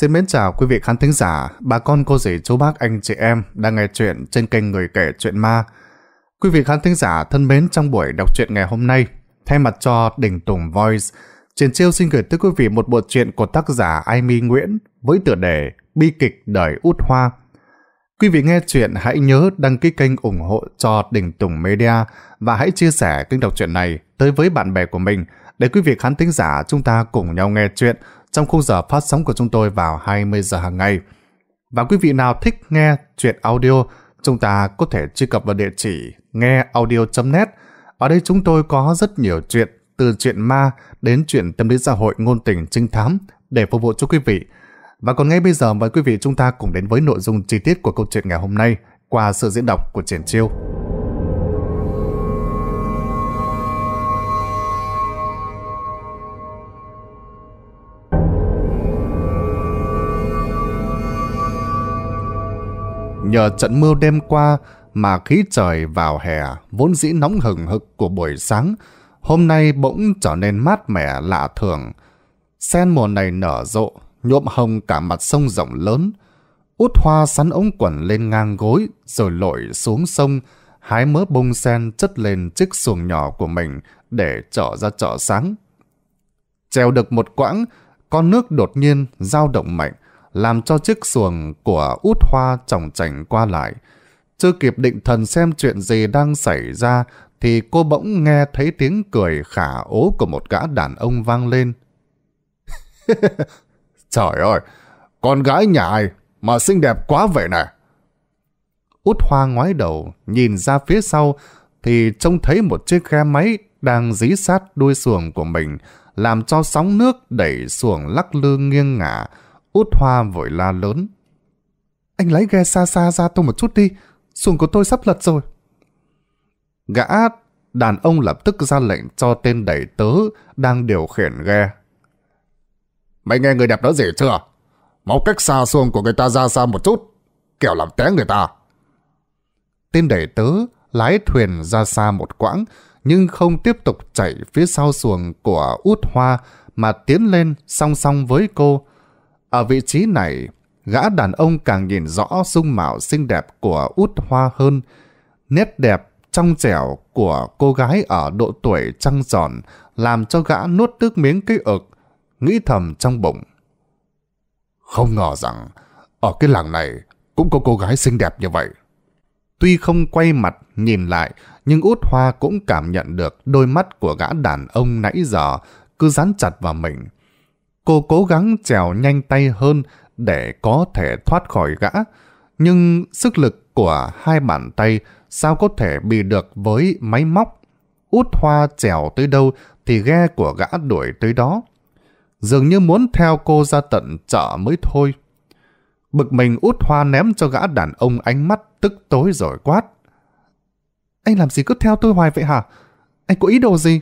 Xin mến chào quý vị khán thính giả, bà con cô dì chú bác anh chị em đang nghe chuyện trên kênh Người Kể Chuyện Ma. Quý vị khán thính giả thân mến trong buổi đọc truyện ngày hôm nay, thay mặt cho Đình Tùng Voice, Triển Chiêu xin gửi tới quý vị một bộ truyện của tác giả Amy Nguyễn với tựa đề Bi kịch đời út hoa. Quý vị nghe chuyện hãy nhớ đăng ký kênh ủng hộ cho Đình Tùng Media và hãy chia sẻ kênh đọc truyện này tới với bạn bè của mình để quý vị khán thính giả chúng ta cùng nhau nghe chuyện trong khung giờ phát sóng của chúng tôi vào 20 giờ hàng ngày. Và quý vị nào thích nghe chuyện audio, chúng ta có thể truy cập vào địa chỉ ngheaudio.net. Ở đây chúng tôi có rất nhiều chuyện, từ chuyện ma đến chuyện tâm lý xã hội ngôn tình trinh thám để phục vụ cho quý vị. Và còn ngay bây giờ mời quý vị chúng ta cùng đến với nội dung chi tiết của câu chuyện ngày hôm nay qua sự diễn đọc của Triển Chiêu. nhờ trận mưa đêm qua mà khí trời vào hè vốn dĩ nóng hừng hực của buổi sáng, hôm nay bỗng trở nên mát mẻ lạ thường. Sen mùa này nở rộ, nhuộm hồng cả mặt sông rộng lớn. Út hoa sắn ống quần lên ngang gối, rồi lội xuống sông, hái mớ bông sen chất lên chiếc xuồng nhỏ của mình để trở ra chợ sáng. Trèo được một quãng, con nước đột nhiên dao động mạnh, làm cho chiếc xuồng của út hoa trọng chảnh qua lại. Chưa kịp định thần xem chuyện gì đang xảy ra, thì cô bỗng nghe thấy tiếng cười khả ố của một gã đàn ông vang lên. Trời ơi, con gái nhà ai mà xinh đẹp quá vậy nè. Út hoa ngoái đầu, nhìn ra phía sau, thì trông thấy một chiếc khe máy đang dí sát đuôi xuồng của mình, làm cho sóng nước đẩy xuồng lắc lư nghiêng ngả, Út Hoa vội la lớn. Anh lái ghe xa xa ra tôi một chút đi, xuồng của tôi sắp lật rồi. Gã đàn ông lập tức ra lệnh cho tên đẩy tớ đang điều khiển ghe. Mày nghe người đẹp đó gì chưa? Máu cách xa xuồng của người ta ra xa một chút, kẻo làm té người ta. Tên đẩy tớ lái thuyền ra xa một quãng, nhưng không tiếp tục chạy phía sau xuồng của út hoa mà tiến lên song song với cô, ở vị trí này, gã đàn ông càng nhìn rõ dung mạo xinh đẹp của út hoa hơn, nét đẹp trong trẻo của cô gái ở độ tuổi trăng giòn làm cho gã nuốt nước miếng cái ực, nghĩ thầm trong bụng. Không ngờ rằng, ở cái làng này cũng có cô gái xinh đẹp như vậy. Tuy không quay mặt nhìn lại, nhưng út hoa cũng cảm nhận được đôi mắt của gã đàn ông nãy giờ cứ dán chặt vào mình. Cô cố gắng trèo nhanh tay hơn để có thể thoát khỏi gã, nhưng sức lực của hai bàn tay sao có thể bị được với máy móc. Út hoa trèo tới đâu thì ghe của gã đuổi tới đó. Dường như muốn theo cô ra tận chợ mới thôi. Bực mình út hoa ném cho gã đàn ông ánh mắt tức tối rồi quát. Anh làm gì cứ theo tôi hoài vậy hả? Anh có ý đồ gì?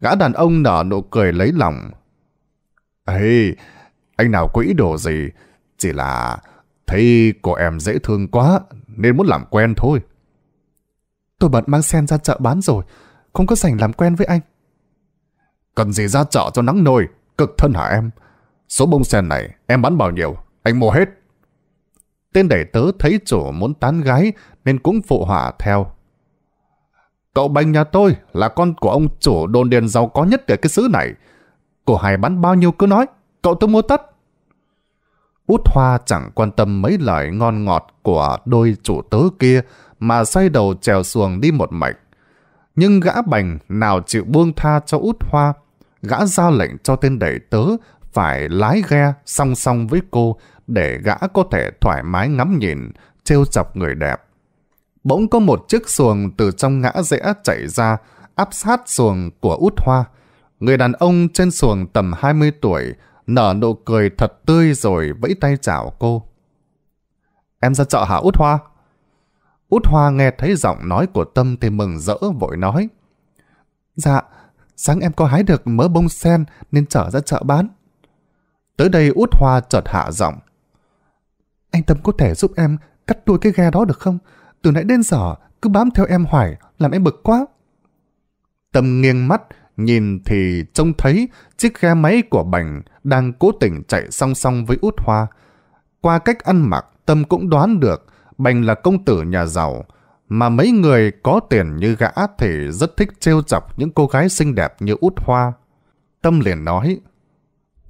Gã đàn ông nở nụ cười lấy lòng, Ấy, anh nào có ý đồ gì, chỉ là thấy cô em dễ thương quá nên muốn làm quen thôi. Tôi bận mang sen ra chợ bán rồi, không có rảnh làm quen với anh. Cần gì ra chợ cho nắng nôi, cực thân hả em? Số bông sen này em bán bao nhiêu, anh mua hết. Tên đẩy tớ thấy chủ muốn tán gái nên cũng phụ họa theo. Cậu bành nhà tôi là con của ông chủ đồn điền giàu có nhất ở cái xứ này. Cô Hải bán bao nhiêu cứ nói, cậu tôi mua tất. Út Hoa chẳng quan tâm mấy lời ngon ngọt của đôi chủ tớ kia mà xoay đầu trèo xuồng đi một mạch. Nhưng gã bành nào chịu buông tha cho Út Hoa, gã ra lệnh cho tên đẩy tớ phải lái ghe song song với cô để gã có thể thoải mái ngắm nhìn, trêu chọc người đẹp. Bỗng có một chiếc xuồng từ trong ngã rẽ chạy ra, áp sát xuồng của Út Hoa. Người đàn ông trên xuồng tầm 20 tuổi, nở nụ cười thật tươi rồi vẫy tay chào cô. Em ra chợ hả Út Hoa? Út Hoa nghe thấy giọng nói của Tâm thì mừng rỡ vội nói. Dạ, sáng em có hái được mớ bông sen nên trở ra chợ bán. Tới đây Út Hoa chợt hạ giọng. Anh Tâm có thể giúp em cắt đuôi cái ghe đó được không? Từ nãy đến giờ cứ bám theo em hoài, làm em bực quá. Tâm nghiêng mắt, nhìn thì trông thấy chiếc ghe máy của Bành đang cố tình chạy song song với út hoa. Qua cách ăn mặc, Tâm cũng đoán được Bành là công tử nhà giàu, mà mấy người có tiền như gã thì rất thích trêu chọc những cô gái xinh đẹp như út hoa. Tâm liền nói,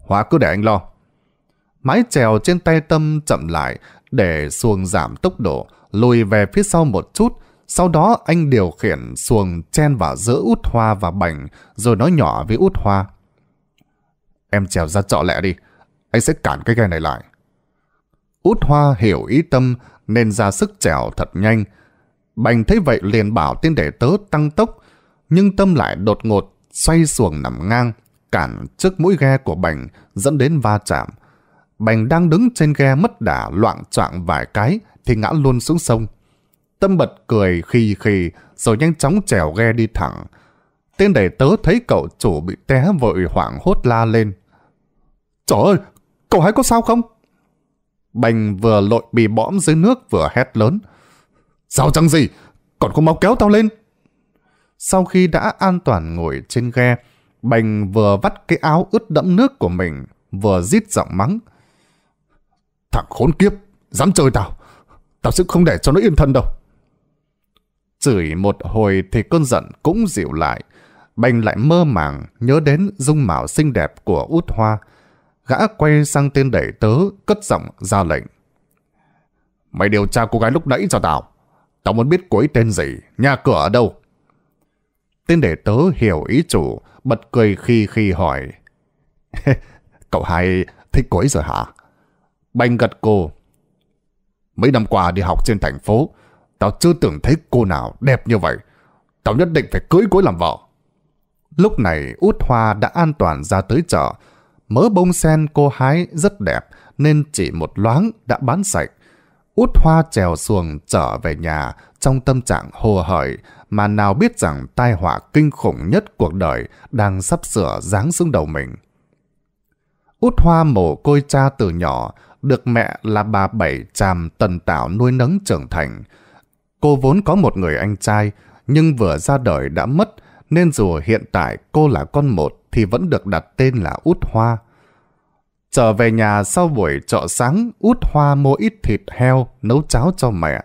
Hoa cứ để anh lo. Mái chèo trên tay Tâm chậm lại để xuồng giảm tốc độ, lùi về phía sau một chút, sau đó anh điều khiển xuồng chen vào giữa út hoa và bành rồi nói nhỏ với út hoa. Em trèo ra trọ lẹ đi, anh sẽ cản cái ghe này lại. Út hoa hiểu ý tâm nên ra sức trèo thật nhanh. Bành thấy vậy liền bảo tên đệ tớ tăng tốc, nhưng tâm lại đột ngột xoay xuồng nằm ngang, cản trước mũi ghe của Bành dẫn đến va chạm. Bành đang đứng trên ghe mất đà loạn trọng vài cái thì ngã luôn xuống sông. Tâm bật cười khi khi rồi nhanh chóng trèo ghe đi thẳng. Tên đầy tớ thấy cậu chủ bị té vội hoảng hốt la lên. Trời ơi, cậu hãy có sao không? Bành vừa lội bị bõm dưới nước vừa hét lớn. Sao chẳng gì, còn không mau kéo tao lên. Sau khi đã an toàn ngồi trên ghe, Bành vừa vắt cái áo ướt đẫm nước của mình, vừa rít giọng mắng. Thằng khốn kiếp, dám chơi tao, tao sẽ không để cho nó yên thân đâu. Chửi một hồi thì cơn giận cũng dịu lại. Bành lại mơ màng nhớ đến dung mạo xinh đẹp của út hoa. Gã quay sang tên đẩy tớ, cất giọng ra lệnh. Mày điều tra cô gái lúc nãy cho tao. Tao muốn biết cô ấy tên gì, nhà cửa ở đâu. Tên để tớ hiểu ý chủ, bật cười khi khi hỏi. Cậu hai thích cô ấy rồi hả? bành gật cô. Mấy năm qua đi học trên thành phố, Tao chưa từng thấy cô nào đẹp như vậy. Tao nhất định phải cưới cô làm vợ. Lúc này út hoa đã an toàn ra tới chợ. Mớ bông sen cô hái rất đẹp nên chỉ một loáng đã bán sạch. Út hoa trèo xuồng trở về nhà trong tâm trạng hồ hởi mà nào biết rằng tai họa kinh khủng nhất cuộc đời đang sắp sửa giáng xuống đầu mình. Út hoa mồ côi cha từ nhỏ, được mẹ là bà Bảy Tràm Tần Tảo nuôi nấng trưởng thành, Cô vốn có một người anh trai, nhưng vừa ra đời đã mất, nên dù hiện tại cô là con một thì vẫn được đặt tên là Út Hoa. Trở về nhà sau buổi trọ sáng, Út Hoa mua ít thịt heo, nấu cháo cho mẹ.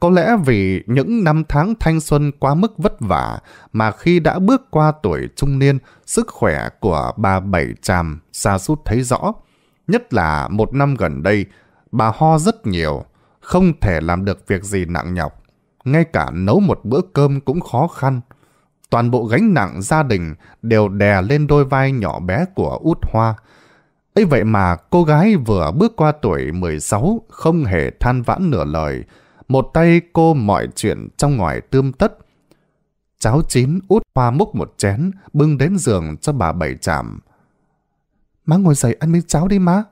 Có lẽ vì những năm tháng thanh xuân quá mức vất vả mà khi đã bước qua tuổi trung niên, sức khỏe của bà Bảy Tràm xa sút thấy rõ. Nhất là một năm gần đây, bà ho rất nhiều, không thể làm được việc gì nặng nhọc ngay cả nấu một bữa cơm cũng khó khăn. Toàn bộ gánh nặng gia đình đều đè lên đôi vai nhỏ bé của út hoa. ấy vậy mà cô gái vừa bước qua tuổi 16 không hề than vãn nửa lời. Một tay cô mọi chuyện trong ngoài tươm tất. Cháo chín út hoa múc một chén, bưng đến giường cho bà bảy chạm. Má ngồi dậy ăn miếng cháo đi má.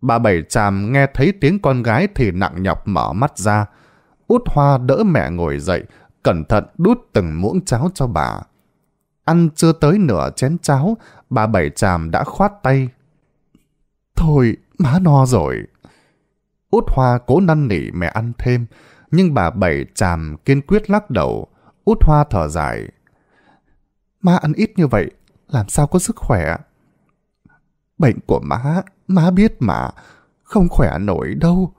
Bà Bảy Tràm nghe thấy tiếng con gái thì nặng nhọc mở mắt ra. Út Hoa đỡ mẹ ngồi dậy, cẩn thận đút từng muỗng cháo cho bà. Ăn chưa tới nửa chén cháo, bà Bảy Tràm đã khoát tay. Thôi, má no rồi. Út Hoa cố năn nỉ mẹ ăn thêm, nhưng bà Bảy Tràm kiên quyết lắc đầu. Út Hoa thở dài. Má ăn ít như vậy, làm sao có sức khỏe? Bệnh của má, má biết mà, không khỏe nổi đâu.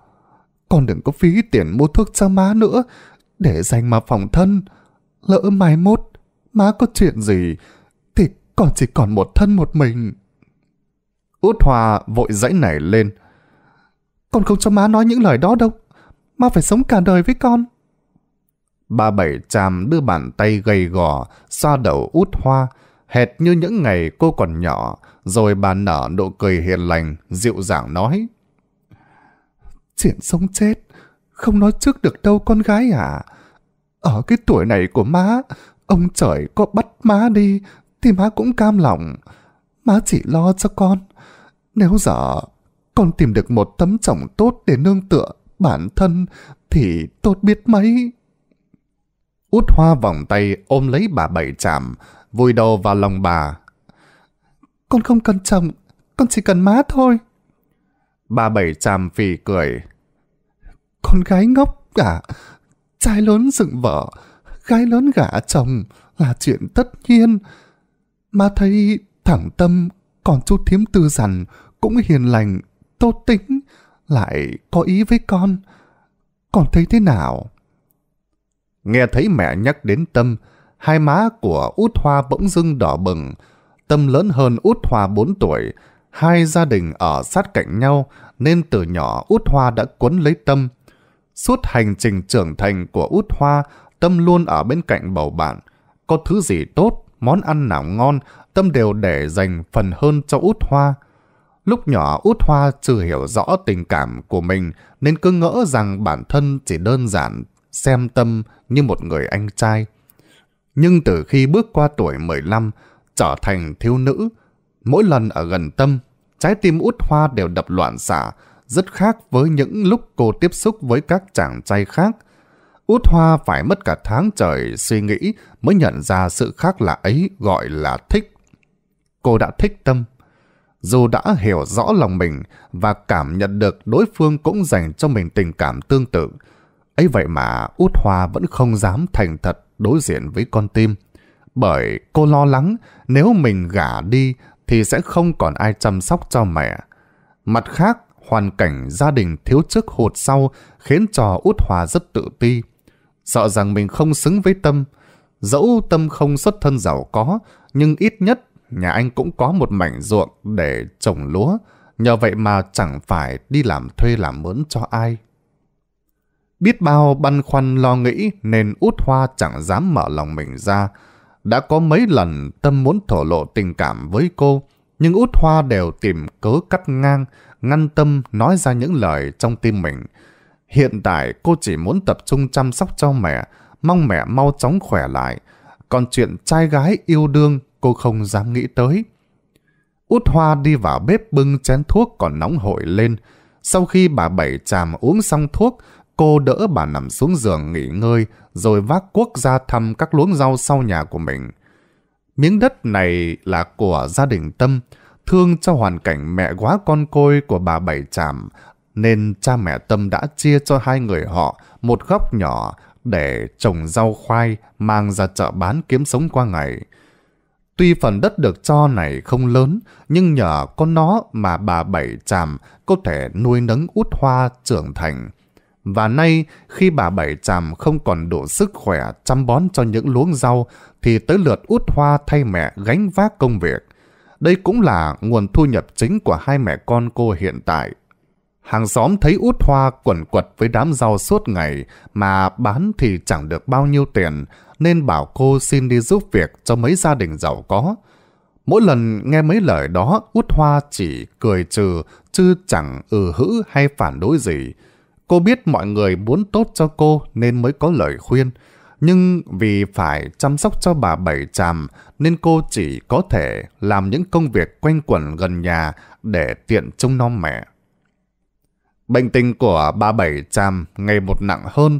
Con đừng có phí tiền mua thuốc cho má nữa, để dành mà phòng thân. Lỡ mai mốt, má có chuyện gì, thì con chỉ còn một thân một mình. Út Hòa vội dãy nảy lên. Con không cho má nói những lời đó đâu. Má phải sống cả đời với con. Ba bảy chàm đưa bàn tay gầy gò, xoa đầu út hoa, hệt như những ngày cô còn nhỏ, rồi bà nở nụ cười hiền lành, dịu dàng nói. Chuyện sống chết, không nói trước được đâu con gái à. Ở cái tuổi này của má, ông trời có bắt má đi, thì má cũng cam lòng. Má chỉ lo cho con. Nếu giờ con tìm được một tấm chồng tốt để nương tựa bản thân, thì tốt biết mấy. Út Hoa vòng tay ôm lấy bà Bảy chạm vui đầu vào lòng bà. Con không cần chồng, con chỉ cần má thôi ba Bảy chàm phì cười. Con gái ngốc cả, trai lớn dựng vợ, gái lớn gả chồng là chuyện tất nhiên. Mà thấy thẳng tâm còn chút thiếm tư dằn cũng hiền lành, tốt tính, lại có ý với con. Còn thấy thế nào? Nghe thấy mẹ nhắc đến tâm, hai má của út hoa bỗng dưng đỏ bừng. Tâm lớn hơn út hoa 4 tuổi, hai gia đình ở sát cạnh nhau, nên từ nhỏ Út Hoa đã cuốn lấy Tâm. Suốt hành trình trưởng thành của Út Hoa, Tâm luôn ở bên cạnh bầu bạn. Có thứ gì tốt, món ăn nào ngon, Tâm đều để dành phần hơn cho Út Hoa. Lúc nhỏ Út Hoa chưa hiểu rõ tình cảm của mình nên cứ ngỡ rằng bản thân chỉ đơn giản xem Tâm như một người anh trai. Nhưng từ khi bước qua tuổi 15, trở thành thiếu nữ, mỗi lần ở gần Tâm Trái tim út hoa đều đập loạn xạ, rất khác với những lúc cô tiếp xúc với các chàng trai khác. Út hoa phải mất cả tháng trời suy nghĩ mới nhận ra sự khác lạ ấy gọi là thích. Cô đã thích tâm. Dù đã hiểu rõ lòng mình và cảm nhận được đối phương cũng dành cho mình tình cảm tương tự, ấy vậy mà Út Hoa vẫn không dám thành thật đối diện với con tim. Bởi cô lo lắng nếu mình gả đi thì sẽ không còn ai chăm sóc cho mẹ. Mặt khác, hoàn cảnh gia đình thiếu trước hụt sau khiến trò út hòa rất tự ti. Sợ rằng mình không xứng với Tâm. Dẫu Tâm không xuất thân giàu có, nhưng ít nhất nhà anh cũng có một mảnh ruộng để trồng lúa. Nhờ vậy mà chẳng phải đi làm thuê làm mướn cho ai. Biết bao băn khoăn lo nghĩ nên út hoa chẳng dám mở lòng mình ra đã có mấy lần Tâm muốn thổ lộ tình cảm với cô, nhưng Út Hoa đều tìm cớ cắt ngang, ngăn Tâm nói ra những lời trong tim mình. Hiện tại cô chỉ muốn tập trung chăm sóc cho mẹ, mong mẹ mau chóng khỏe lại. Còn chuyện trai gái yêu đương cô không dám nghĩ tới. Út Hoa đi vào bếp bưng chén thuốc còn nóng hổi lên. Sau khi bà Bảy chàm uống xong thuốc, cô đỡ bà nằm xuống giường nghỉ ngơi, rồi vác cuốc ra thăm các luống rau sau nhà của mình. Miếng đất này là của gia đình Tâm, thương cho hoàn cảnh mẹ quá con côi của bà Bảy Tràm, nên cha mẹ Tâm đã chia cho hai người họ một góc nhỏ để trồng rau khoai mang ra chợ bán kiếm sống qua ngày. Tuy phần đất được cho này không lớn, nhưng nhờ có nó mà bà Bảy Tràm có thể nuôi nấng út hoa trưởng thành, và nay, khi bà Bảy Tràm không còn đủ sức khỏe chăm bón cho những luống rau, thì tới lượt út hoa thay mẹ gánh vác công việc. Đây cũng là nguồn thu nhập chính của hai mẹ con cô hiện tại. Hàng xóm thấy út hoa quẩn quật với đám rau suốt ngày mà bán thì chẳng được bao nhiêu tiền, nên bảo cô xin đi giúp việc cho mấy gia đình giàu có. Mỗi lần nghe mấy lời đó, út hoa chỉ cười trừ, chứ chẳng ừ hữ hay phản đối gì. Cô biết mọi người muốn tốt cho cô nên mới có lời khuyên. Nhưng vì phải chăm sóc cho bà Bảy Tràm nên cô chỉ có thể làm những công việc quanh quẩn gần nhà để tiện trông nom mẹ. Bệnh tình của bà Bảy Tràm ngày một nặng hơn.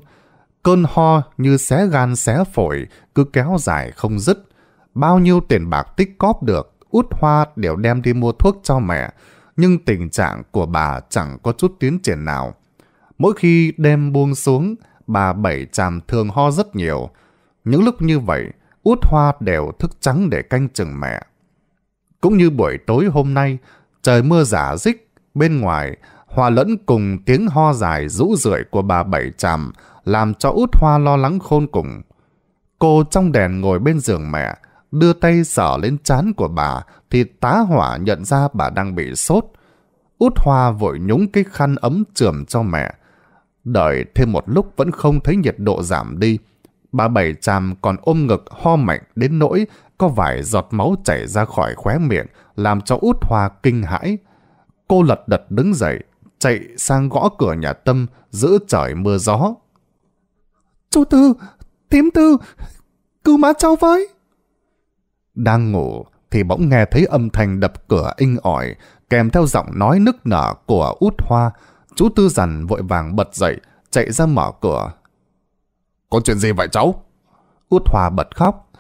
Cơn ho như xé gan xé phổi cứ kéo dài không dứt. Bao nhiêu tiền bạc tích cóp được, út hoa đều đem đi mua thuốc cho mẹ. Nhưng tình trạng của bà chẳng có chút tiến triển nào. Mỗi khi đêm buông xuống, bà Bảy chàm thường ho rất nhiều. Những lúc như vậy, út hoa đều thức trắng để canh chừng mẹ. Cũng như buổi tối hôm nay, trời mưa giả dích, bên ngoài, hòa lẫn cùng tiếng ho dài rũ rượi của bà Bảy chàm, làm cho út hoa lo lắng khôn cùng. Cô trong đèn ngồi bên giường mẹ, đưa tay sờ lên trán của bà thì tá hỏa nhận ra bà đang bị sốt. Út Hoa vội nhúng cái khăn ấm trườm cho mẹ, Đợi thêm một lúc vẫn không thấy nhiệt độ giảm đi. Bà Bảy Tràm còn ôm ngực ho mạnh đến nỗi có vài giọt máu chảy ra khỏi khóe miệng làm cho út hoa kinh hãi. Cô lật đật đứng dậy, chạy sang gõ cửa nhà Tâm giữa trời mưa gió. Chú Tư, tiếm Tư, cứu má cháu với. Đang ngủ thì bỗng nghe thấy âm thanh đập cửa inh ỏi kèm theo giọng nói nức nở của út hoa Chú Tư Dằn vội vàng bật dậy, chạy ra mở cửa. Có chuyện gì vậy cháu? Út Hòa bật khóc.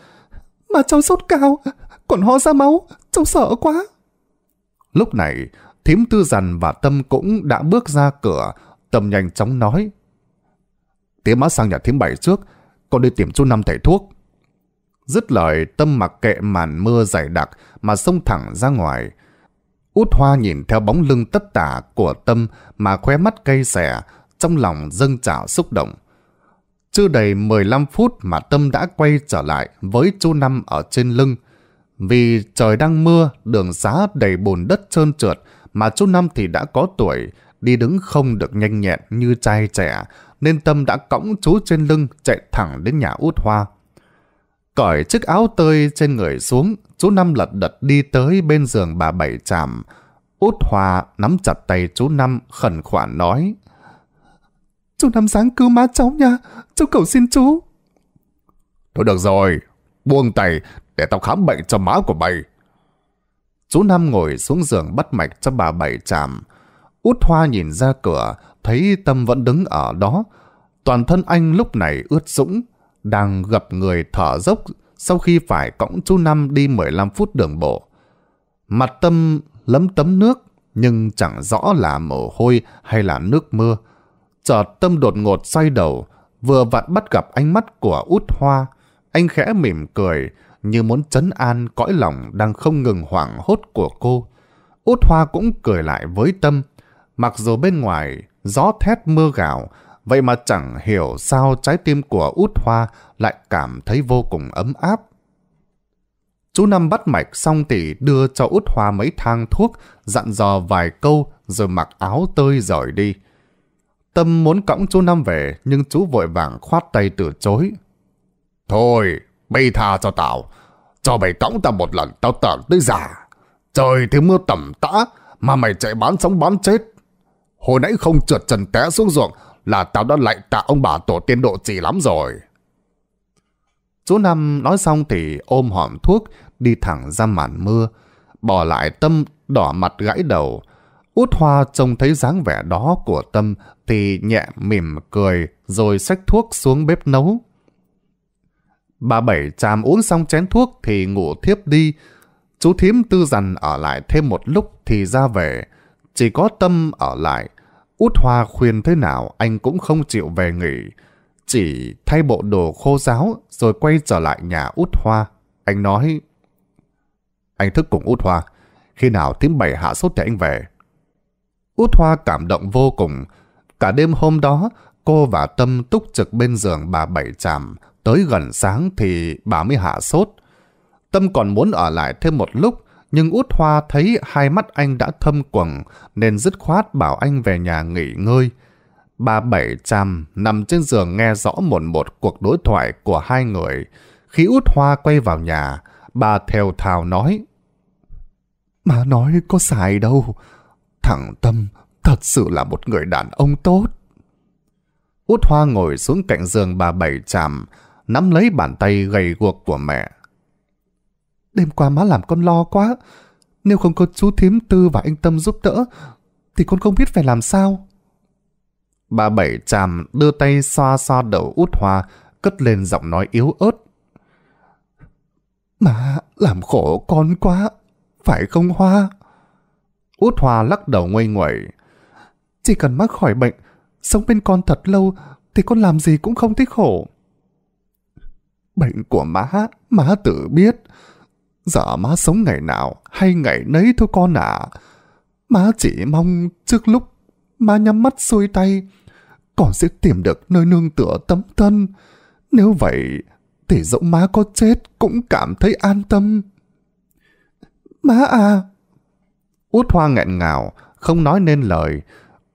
Mà cháu sốt cao, còn ho ra máu, cháu sợ quá. Lúc này, thím Tư Dằn và Tâm cũng đã bước ra cửa, Tâm nhanh chóng nói. Tía má sang nhà thím bảy trước, con đi tìm chú Năm thầy thuốc. Dứt lời, Tâm mặc kệ màn mưa dày đặc mà xông thẳng ra ngoài. Út Hoa nhìn theo bóng lưng tất tả của Tâm mà khóe mắt cay xẻ, trong lòng dâng trào xúc động. Chưa đầy 15 phút mà Tâm đã quay trở lại với chú Năm ở trên lưng. Vì trời đang mưa, đường xá đầy bùn đất trơn trượt mà chú Năm thì đã có tuổi, đi đứng không được nhanh nhẹn như trai trẻ, nên Tâm đã cõng chú trên lưng chạy thẳng đến nhà út hoa. Cởi chiếc áo tơi trên người xuống, chú Năm lật đật đi tới bên giường bà Bảy Trạm. Út Hòa nắm chặt tay chú Năm khẩn khoản nói. Chú Năm sáng cứu má cháu nha, chú cầu xin chú. Thôi được rồi, buông tay để tao khám bệnh cho má của mày. Chú Năm ngồi xuống giường bắt mạch cho bà Bảy Trạm. Út Hoa nhìn ra cửa, thấy Tâm vẫn đứng ở đó. Toàn thân anh lúc này ướt sũng, đang gặp người thở dốc sau khi phải cõng chú Năm đi 15 phút đường bộ. Mặt tâm lấm tấm nước, nhưng chẳng rõ là mồ hôi hay là nước mưa. Chợt tâm đột ngột xoay đầu, vừa vặn bắt gặp ánh mắt của út hoa. Anh khẽ mỉm cười, như muốn chấn an cõi lòng đang không ngừng hoảng hốt của cô. Út hoa cũng cười lại với tâm. Mặc dù bên ngoài, gió thét mưa gào, Vậy mà chẳng hiểu sao trái tim của út hoa lại cảm thấy vô cùng ấm áp. Chú Năm bắt mạch xong thì đưa cho út hoa mấy thang thuốc, dặn dò vài câu rồi mặc áo tơi rời đi. Tâm muốn cõng chú Năm về nhưng chú vội vàng khoát tay từ chối. Thôi, bây tha cho tao. Cho mày cõng tao một lần tao tận tới già. Trời thì mưa tầm tã mà mày chạy bán sống bán chết. Hồi nãy không trượt trần té xuống ruộng là tao đã lạnh tạ ông bà tổ tiên độ trì lắm rồi. Chú Năm nói xong thì ôm hòm thuốc đi thẳng ra màn mưa, bỏ lại Tâm đỏ mặt gãy đầu. Út Hoa trông thấy dáng vẻ đó của Tâm thì nhẹ mỉm cười rồi xách thuốc xuống bếp nấu. Bà Bảy chàm uống xong chén thuốc thì ngủ thiếp đi. Chú Thiếm tư dằn ở lại thêm một lúc thì ra về. Chỉ có Tâm ở lại Út Hoa khuyên thế nào anh cũng không chịu về nghỉ. Chỉ thay bộ đồ khô giáo rồi quay trở lại nhà Út Hoa. Anh nói... Anh thức cùng Út Hoa. Khi nào thím bảy hạ sốt thì anh về. Út Hoa cảm động vô cùng. Cả đêm hôm đó, cô và Tâm túc trực bên giường bà Bảy Tràm. Tới gần sáng thì bà mới hạ sốt. Tâm còn muốn ở lại thêm một lúc nhưng út hoa thấy hai mắt anh đã thâm quầng nên dứt khoát bảo anh về nhà nghỉ ngơi. bà bảy trăm nằm trên giường nghe rõ một một cuộc đối thoại của hai người. Khi út hoa quay vào nhà, bà theo thào nói. Mà nói có sai đâu. Thằng Tâm thật sự là một người đàn ông tốt. Út hoa ngồi xuống cạnh giường bà bảy trăm nắm lấy bàn tay gầy guộc của mẹ, Đêm qua má làm con lo quá. Nếu không có chú Thiếm Tư và anh Tâm giúp đỡ, thì con không biết phải làm sao. Bà Bảy chàm đưa tay xoa xoa đầu út hoa, cất lên giọng nói yếu ớt. Má làm khổ con quá, phải không Hoa? Út Hoa lắc đầu nguây nguẩy. Chỉ cần má khỏi bệnh, sống bên con thật lâu, thì con làm gì cũng không thích khổ. Bệnh của má, má tự biết. Dạ má sống ngày nào hay ngày nấy thôi con ạ. À. Má chỉ mong trước lúc má nhắm mắt xuôi tay, con sẽ tìm được nơi nương tựa tấm thân. Nếu vậy, thì dẫu má có chết cũng cảm thấy an tâm. Má à! Út hoa nghẹn ngào, không nói nên lời.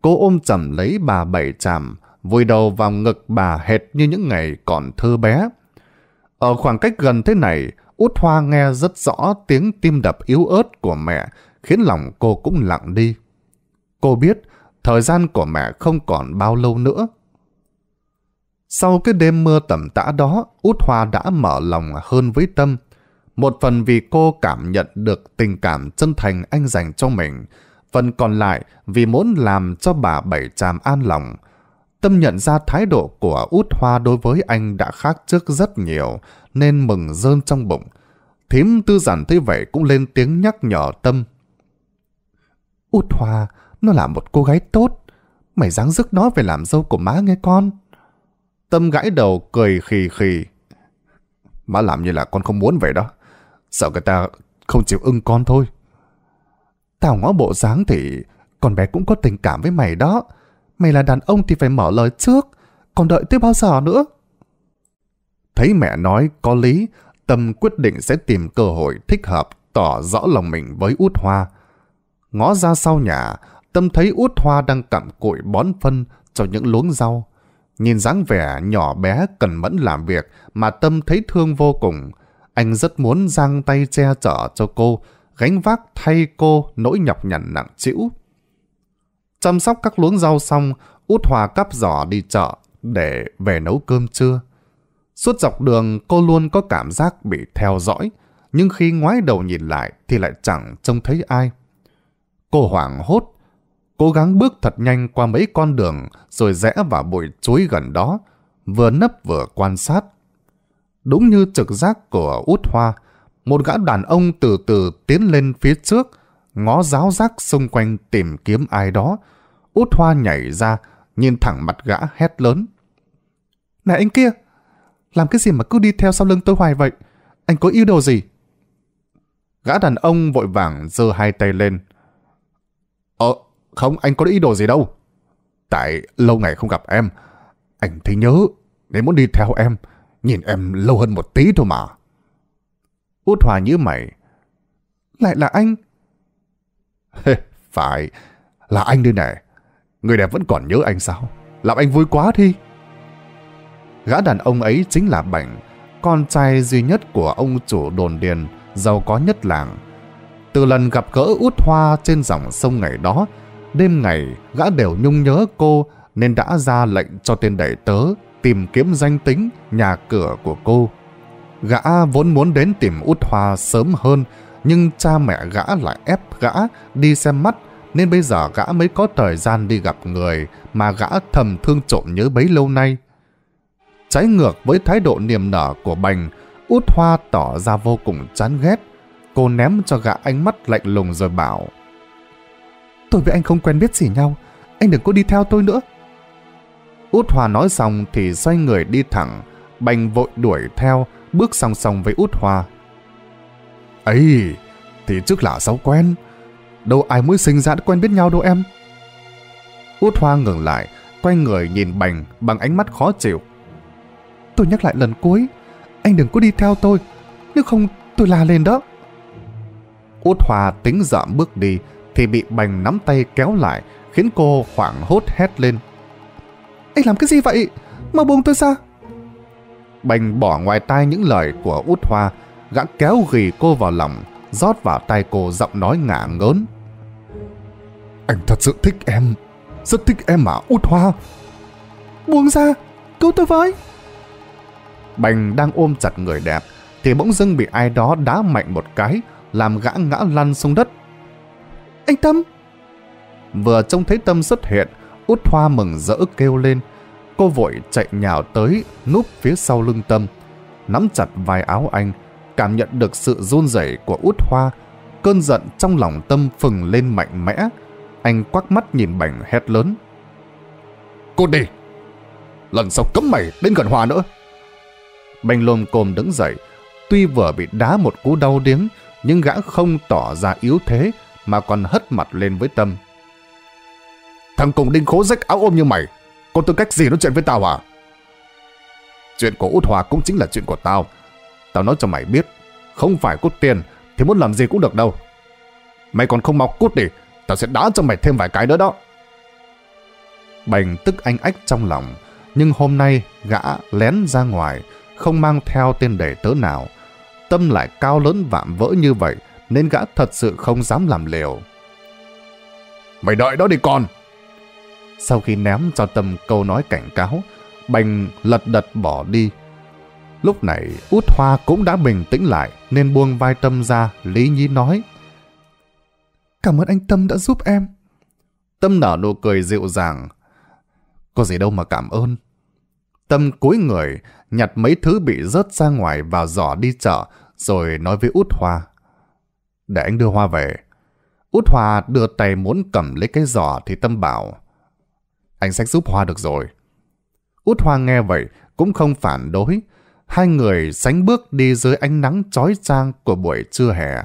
Cô ôm chầm lấy bà bảy chằm, vùi đầu vào ngực bà hệt như những ngày còn thơ bé. Ở khoảng cách gần thế này, Út Hoa nghe rất rõ tiếng tim đập yếu ớt của mẹ, khiến lòng cô cũng lặng đi. Cô biết thời gian của mẹ không còn bao lâu nữa. Sau cái đêm mưa tầm tã đó, Út Hoa đã mở lòng hơn với Tâm. Một phần vì cô cảm nhận được tình cảm chân thành anh dành cho mình, phần còn lại vì muốn làm cho bà Bảy Tràm an lòng, Tâm nhận ra thái độ của út hoa đối với anh đã khác trước rất nhiều, nên mừng rơn trong bụng. Thím tư giản thấy vậy cũng lên tiếng nhắc nhở Tâm. Út hoa, nó là một cô gái tốt. Mày dáng dứt nó về làm dâu của má nghe con. Tâm gãi đầu cười khì khì. Má làm như là con không muốn vậy đó. Sợ người ta không chịu ưng con thôi. tào ngó bộ dáng thì con bé cũng có tình cảm với mày đó. Mày là đàn ông thì phải mở lời trước, còn đợi tới bao giờ nữa? Thấy mẹ nói có lý, Tâm quyết định sẽ tìm cơ hội thích hợp tỏ rõ lòng mình với út hoa. Ngó ra sau nhà, Tâm thấy út hoa đang cặm cụi bón phân cho những luống rau. Nhìn dáng vẻ nhỏ bé cần mẫn làm việc mà Tâm thấy thương vô cùng. Anh rất muốn giang tay che chở cho cô, gánh vác thay cô nỗi nhọc nhằn nặng trĩu. Chăm sóc các luống rau xong, Út Hòa cắp giỏ đi chợ để về nấu cơm trưa. Suốt dọc đường cô luôn có cảm giác bị theo dõi, nhưng khi ngoái đầu nhìn lại thì lại chẳng trông thấy ai. Cô hoảng hốt, cố gắng bước thật nhanh qua mấy con đường rồi rẽ vào bụi chuối gần đó, vừa nấp vừa quan sát. Đúng như trực giác của Út Hoa, một gã đàn ông từ từ tiến lên phía trước, ngó ráo rác xung quanh tìm kiếm ai đó. Út Hoa nhảy ra, nhìn thẳng mặt gã hét lớn. Này anh kia! Làm cái gì mà cứ đi theo sau lưng tôi hoài vậy? Anh có yêu đồ gì? Gã đàn ông vội vàng giơ hai tay lên. Ờ, không, anh có ý đồ gì đâu. Tại lâu ngày không gặp em, anh thấy nhớ, nên muốn đi theo em, nhìn em lâu hơn một tí thôi mà. Út Hòa nhíu mày. Lại là anh? Phải, là anh đây nè Người đẹp vẫn còn nhớ anh sao? Làm anh vui quá thi Gã đàn ông ấy chính là Bảnh, con trai duy nhất của ông chủ đồn điền, giàu có nhất làng. Từ lần gặp gỡ út hoa trên dòng sông ngày đó, đêm ngày gã đều nhung nhớ cô nên đã ra lệnh cho tên đẩy tớ tìm kiếm danh tính, nhà cửa của cô. Gã vốn muốn đến tìm út hoa sớm hơn, nhưng cha mẹ gã lại ép gã đi xem mắt, nên bây giờ gã mới có thời gian đi gặp người mà gã thầm thương trộm nhớ bấy lâu nay. Trái ngược với thái độ niềm nở của Bành, út hoa tỏ ra vô cùng chán ghét. Cô ném cho gã ánh mắt lạnh lùng rồi bảo. Tôi với anh không quen biết gì nhau, anh đừng có đi theo tôi nữa. Út hoa nói xong thì xoay người đi thẳng, Bành vội đuổi theo, bước song song với Út hoa ấy thì trước là sáu quen. Đâu ai mới sinh ra đã quen biết nhau đâu em. Út Hoa ngừng lại, quay người nhìn Bành bằng ánh mắt khó chịu. Tôi nhắc lại lần cuối, anh đừng có đi theo tôi, nếu không tôi la lên đó. Út Hoa tính dạm bước đi thì bị Bành nắm tay kéo lại khiến cô hoảng hốt hét lên. Anh làm cái gì vậy? Mau buông tôi ra! Bành bỏ ngoài tai những lời của Út Hoa gã kéo gỉ cô vào lòng, rót vào tay cô giọng nói ngả ngớn. Anh thật sự thích em, rất thích em mà út hoa. Buông ra, cứu tôi với. Bành đang ôm chặt người đẹp, thì bỗng dưng bị ai đó đá mạnh một cái, làm gã ngã lăn xuống đất. Anh Tâm! Vừa trông thấy Tâm xuất hiện, út hoa mừng rỡ kêu lên. Cô vội chạy nhào tới, núp phía sau lưng Tâm, nắm chặt vai áo anh, cảm nhận được sự run rẩy của út hoa, cơn giận trong lòng tâm phừng lên mạnh mẽ. Anh quắc mắt nhìn bảnh hét lớn. cô đi! Lần sau cấm mày đến gần hoa nữa! Bành lồm cồm đứng dậy, tuy vừa bị đá một cú đau điếng, nhưng gã không tỏ ra yếu thế mà còn hất mặt lên với tâm. Thằng cùng đinh khố rách áo ôm như mày, có tư cách gì nói chuyện với tao à? Chuyện của Út Hòa cũng chính là chuyện của tao, Tao nói cho mày biết, không phải cút tiền thì muốn làm gì cũng được đâu. Mày còn không mau cút đi, tao sẽ đá cho mày thêm vài cái nữa đó. Bành tức anh ách trong lòng, nhưng hôm nay gã lén ra ngoài, không mang theo tên đệ tớ nào. Tâm lại cao lớn vạm vỡ như vậy, nên gã thật sự không dám làm liều. Mày đợi đó đi con! Sau khi ném cho Tâm câu nói cảnh cáo, Bành lật đật bỏ đi. Lúc này Út Hoa cũng đã bình tĩnh lại nên buông vai Tâm ra, lý nhí nói. Cảm ơn anh Tâm đã giúp em. Tâm nở nụ cười dịu dàng. Có gì đâu mà cảm ơn. Tâm cúi người, nhặt mấy thứ bị rớt ra ngoài vào giỏ đi chợ, rồi nói với Út Hoa. Để anh đưa Hoa về. Út Hoa đưa tay muốn cầm lấy cái giỏ thì Tâm bảo. Anh sẽ giúp Hoa được rồi. Út Hoa nghe vậy cũng không phản đối, Hai người sánh bước đi dưới ánh nắng chói chang của buổi trưa hè.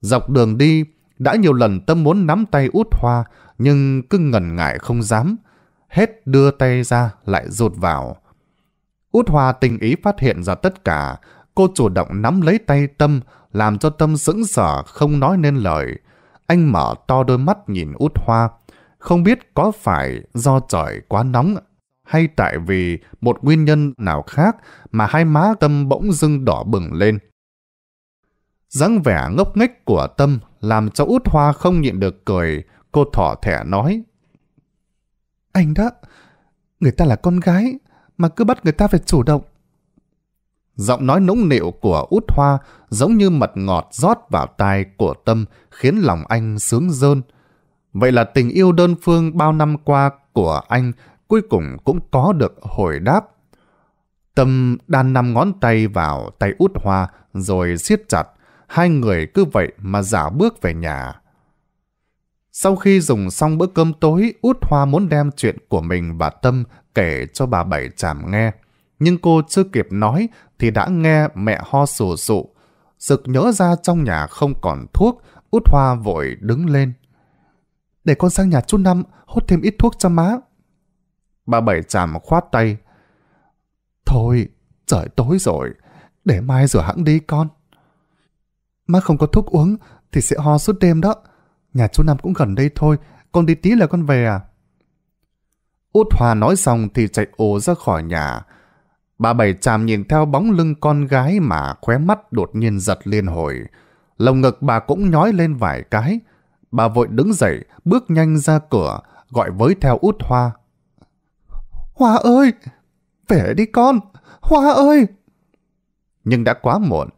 Dọc đường đi, đã nhiều lần Tâm muốn nắm tay út hoa, nhưng cứ ngần ngại không dám. Hết đưa tay ra, lại rụt vào. Út hoa tình ý phát hiện ra tất cả. Cô chủ động nắm lấy tay Tâm, làm cho Tâm sững sờ không nói nên lời. Anh mở to đôi mắt nhìn út hoa. Không biết có phải do trời quá nóng hay tại vì một nguyên nhân nào khác mà hai má Tâm bỗng dưng đỏ bừng lên. dáng vẻ ngốc nghếch của Tâm làm cho út hoa không nhịn được cười, cô thỏ thẻ nói. Anh đó, người ta là con gái, mà cứ bắt người ta phải chủ động. Giọng nói nũng nịu của út hoa giống như mật ngọt rót vào tai của Tâm khiến lòng anh sướng rơn. Vậy là tình yêu đơn phương bao năm qua của anh cuối cùng cũng có được hồi đáp. Tâm đan năm ngón tay vào tay út hoa rồi siết chặt, hai người cứ vậy mà giả bước về nhà. Sau khi dùng xong bữa cơm tối, út hoa muốn đem chuyện của mình và Tâm kể cho bà Bảy Tràm nghe. Nhưng cô chưa kịp nói thì đã nghe mẹ ho sù sụ. Sực nhớ ra trong nhà không còn thuốc, út hoa vội đứng lên. Để con sang nhà chú năm, hốt thêm ít thuốc cho má, Bà Bảy chàm khoát tay. Thôi, trời tối rồi, để mai rửa hãng đi con. Má không có thuốc uống thì sẽ ho suốt đêm đó. Nhà chú Năm cũng gần đây thôi, con đi tí là con về à? Út Hòa nói xong thì chạy ồ ra khỏi nhà. Bà Bảy chàm nhìn theo bóng lưng con gái mà khóe mắt đột nhiên giật liên hồi. Lồng ngực bà cũng nhói lên vài cái. Bà vội đứng dậy, bước nhanh ra cửa, gọi với theo út hoa. Hoa ơi! Về đi con! Hoa ơi! Nhưng đã quá muộn.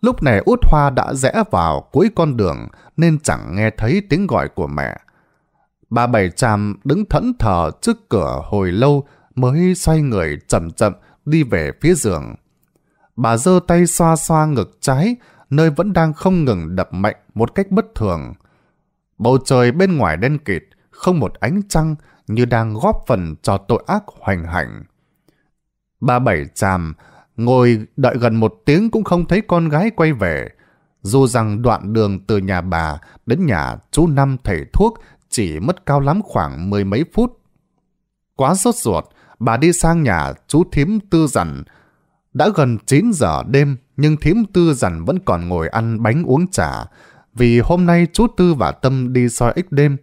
Lúc này út hoa đã rẽ vào cuối con đường nên chẳng nghe thấy tiếng gọi của mẹ. Bà Bảy Tràm đứng thẫn thờ trước cửa hồi lâu mới xoay người chậm chậm đi về phía giường. Bà giơ tay xoa xoa ngực trái, nơi vẫn đang không ngừng đập mạnh một cách bất thường. Bầu trời bên ngoài đen kịt, không một ánh trăng, như đang góp phần cho tội ác hoành hành. Ba bảy chàm, ngồi đợi gần một tiếng cũng không thấy con gái quay về. Dù rằng đoạn đường từ nhà bà đến nhà chú Năm thầy thuốc chỉ mất cao lắm khoảng mười mấy phút. Quá sốt ruột, bà đi sang nhà chú thím tư dặn. Đã gần 9 giờ đêm nhưng thím tư dặn vẫn còn ngồi ăn bánh uống trà. Vì hôm nay chú Tư và Tâm đi soi ích đêm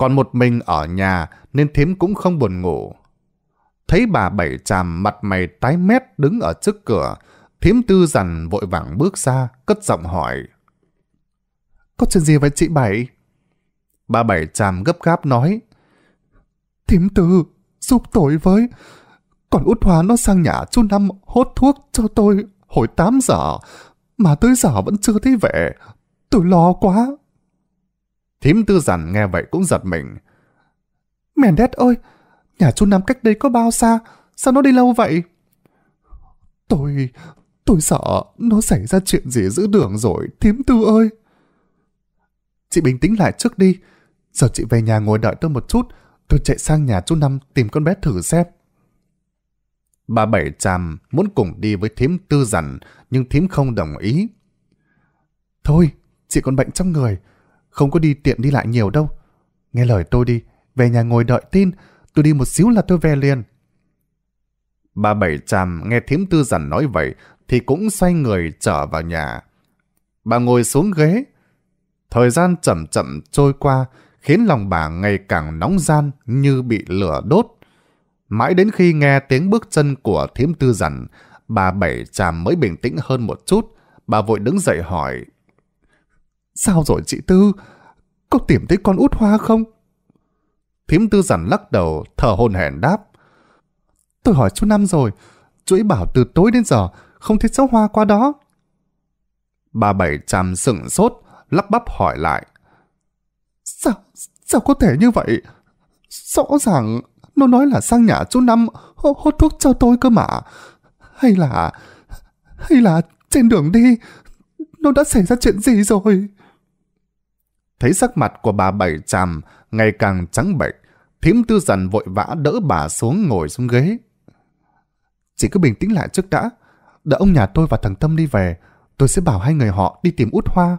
còn một mình ở nhà nên thím cũng không buồn ngủ. Thấy bà bảy chàm mặt mày tái mét đứng ở trước cửa, thím tư dằn vội vàng bước ra, cất giọng hỏi. Có chuyện gì vậy chị Bảy? Bà Bảy chàm gấp gáp nói. Thím tư, giúp tôi với. Còn út hóa nó sang nhà chú Năm hốt thuốc cho tôi hồi 8 giờ, mà tới giờ vẫn chưa thấy về. Tôi lo quá. Thím tư giản nghe vậy cũng giật mình. đét ơi, nhà chú Nam cách đây có bao xa, sao nó đi lâu vậy? Tôi, tôi sợ nó xảy ra chuyện gì giữa đường rồi, thím tư ơi. Chị bình tĩnh lại trước đi, giờ chị về nhà ngồi đợi tôi một chút, tôi chạy sang nhà chú Năm tìm con bé thử xem. Bà Bảy Tràm muốn cùng đi với thím tư dặn, nhưng thím không đồng ý. Thôi, chị còn bệnh trong người, không có đi tiện đi lại nhiều đâu. Nghe lời tôi đi, về nhà ngồi đợi tin, tôi đi một xíu là tôi về liền. Bà Bảy Tràm nghe thiếm tư giản nói vậy thì cũng xoay người trở vào nhà. Bà ngồi xuống ghế. Thời gian chậm chậm trôi qua khiến lòng bà ngày càng nóng gian như bị lửa đốt. Mãi đến khi nghe tiếng bước chân của thiếm tư giản, bà Bảy Tràm mới bình tĩnh hơn một chút. Bà vội đứng dậy hỏi. Sao rồi chị Tư? Có tìm thấy con út hoa không? Thím Tư giản lắc đầu, thở hồn hển đáp. Tôi hỏi chú Năm rồi, chú ấy bảo từ tối đến giờ, không thấy cháu hoa qua đó. Bà Bảy chằm sững sốt, lắp bắp hỏi lại. Sao, sao có thể như vậy? Rõ ràng nó nói là sang nhà chú Năm hốt thuốc cho tôi cơ mà. Hay là... hay là trên đường đi nó đã xảy ra chuyện gì rồi? Thấy sắc mặt của bà Bảy Tràm ngày càng trắng bệch, thím tư dần vội vã đỡ bà xuống ngồi xuống ghế. Chị cứ bình tĩnh lại trước đã, đợi ông nhà tôi và thằng Tâm đi về, tôi sẽ bảo hai người họ đi tìm út hoa.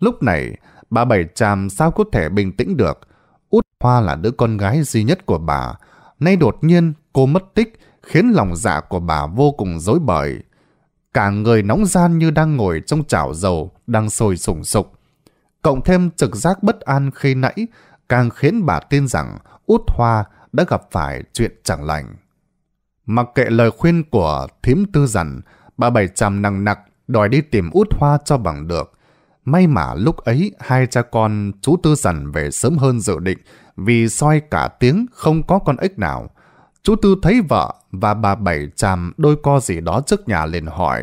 Lúc này, bà Bảy Tràm sao có thể bình tĩnh được. Út Hoa là đứa con gái duy nhất của bà. Nay đột nhiên cô mất tích khiến lòng dạ của bà vô cùng rối bời. Cả người nóng gian như đang ngồi trong chảo dầu đang sôi sùng sục cộng thêm trực giác bất an khi nãy, càng khiến bà tin rằng Út Hoa đã gặp phải chuyện chẳng lành. Mặc kệ lời khuyên của thím tư dặn, bà bảy chằm nặng nặc đòi đi tìm Út Hoa cho bằng được. May mà lúc ấy hai cha con chú tư dặn về sớm hơn dự định vì soi cả tiếng không có con ếch nào. Chú Tư thấy vợ và bà Bảy chàm đôi co gì đó trước nhà liền hỏi.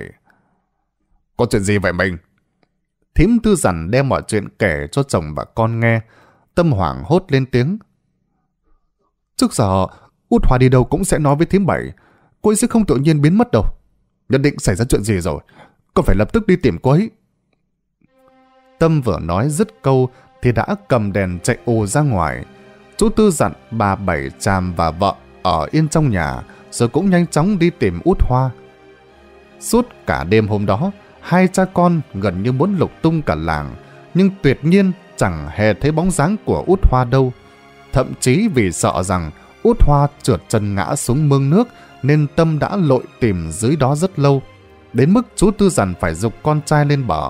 Có chuyện gì vậy mình? Thím tư Dặn đem mọi chuyện kể cho chồng và con nghe. Tâm hoảng hốt lên tiếng. Trước giờ, Út Hòa đi đâu cũng sẽ nói với thím bảy. Cô ấy sẽ không tự nhiên biến mất đâu. Nhất định xảy ra chuyện gì rồi. Con phải lập tức đi tìm cô ấy. Tâm vừa nói dứt câu thì đã cầm đèn chạy ô ra ngoài. Chú Tư dặn bà Bảy Tràm và vợ ở yên trong nhà rồi cũng nhanh chóng đi tìm Út Hoa. Suốt cả đêm hôm đó, hai cha con gần như muốn lục tung cả làng, nhưng tuyệt nhiên chẳng hề thấy bóng dáng của út hoa đâu. Thậm chí vì sợ rằng út hoa trượt chân ngã xuống mương nước nên Tâm đã lội tìm dưới đó rất lâu, đến mức chú Tư Dần phải dục con trai lên bờ.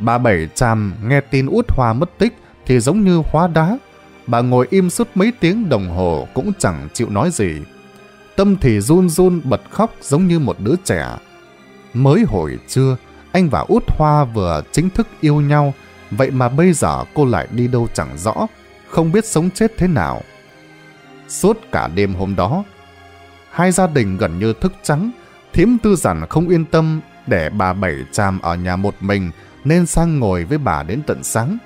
Bà Bảy Tràm nghe tin út hoa mất tích thì giống như hóa đá. Bà ngồi im suốt mấy tiếng đồng hồ cũng chẳng chịu nói gì. Tâm thì run run bật khóc giống như một đứa trẻ. Mới hồi trưa, anh và Út Hoa vừa chính thức yêu nhau, vậy mà bây giờ cô lại đi đâu chẳng rõ, không biết sống chết thế nào. Suốt cả đêm hôm đó, hai gia đình gần như thức trắng, thiếm tư giản không yên tâm để bà Bảy Tràm ở nhà một mình nên sang ngồi với bà đến tận sáng.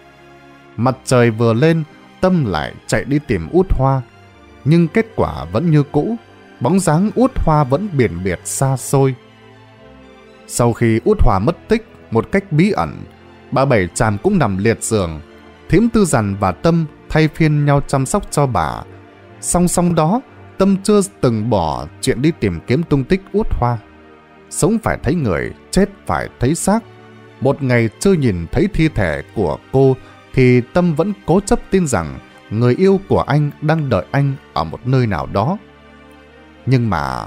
Mặt trời vừa lên, Tâm lại chạy đi tìm út hoa. Nhưng kết quả vẫn như cũ, bóng dáng út hoa vẫn biển biệt xa xôi. Sau khi út hòa mất tích một cách bí ẩn, bà Bảy Tràm cũng nằm liệt giường. Thiếm Tư Dằn và Tâm thay phiên nhau chăm sóc cho bà. Song song đó, Tâm chưa từng bỏ chuyện đi tìm kiếm tung tích út hoa. Sống phải thấy người, chết phải thấy xác. Một ngày chưa nhìn thấy thi thể của cô thì Tâm vẫn cố chấp tin rằng người yêu của anh đang đợi anh ở một nơi nào đó. Nhưng mà,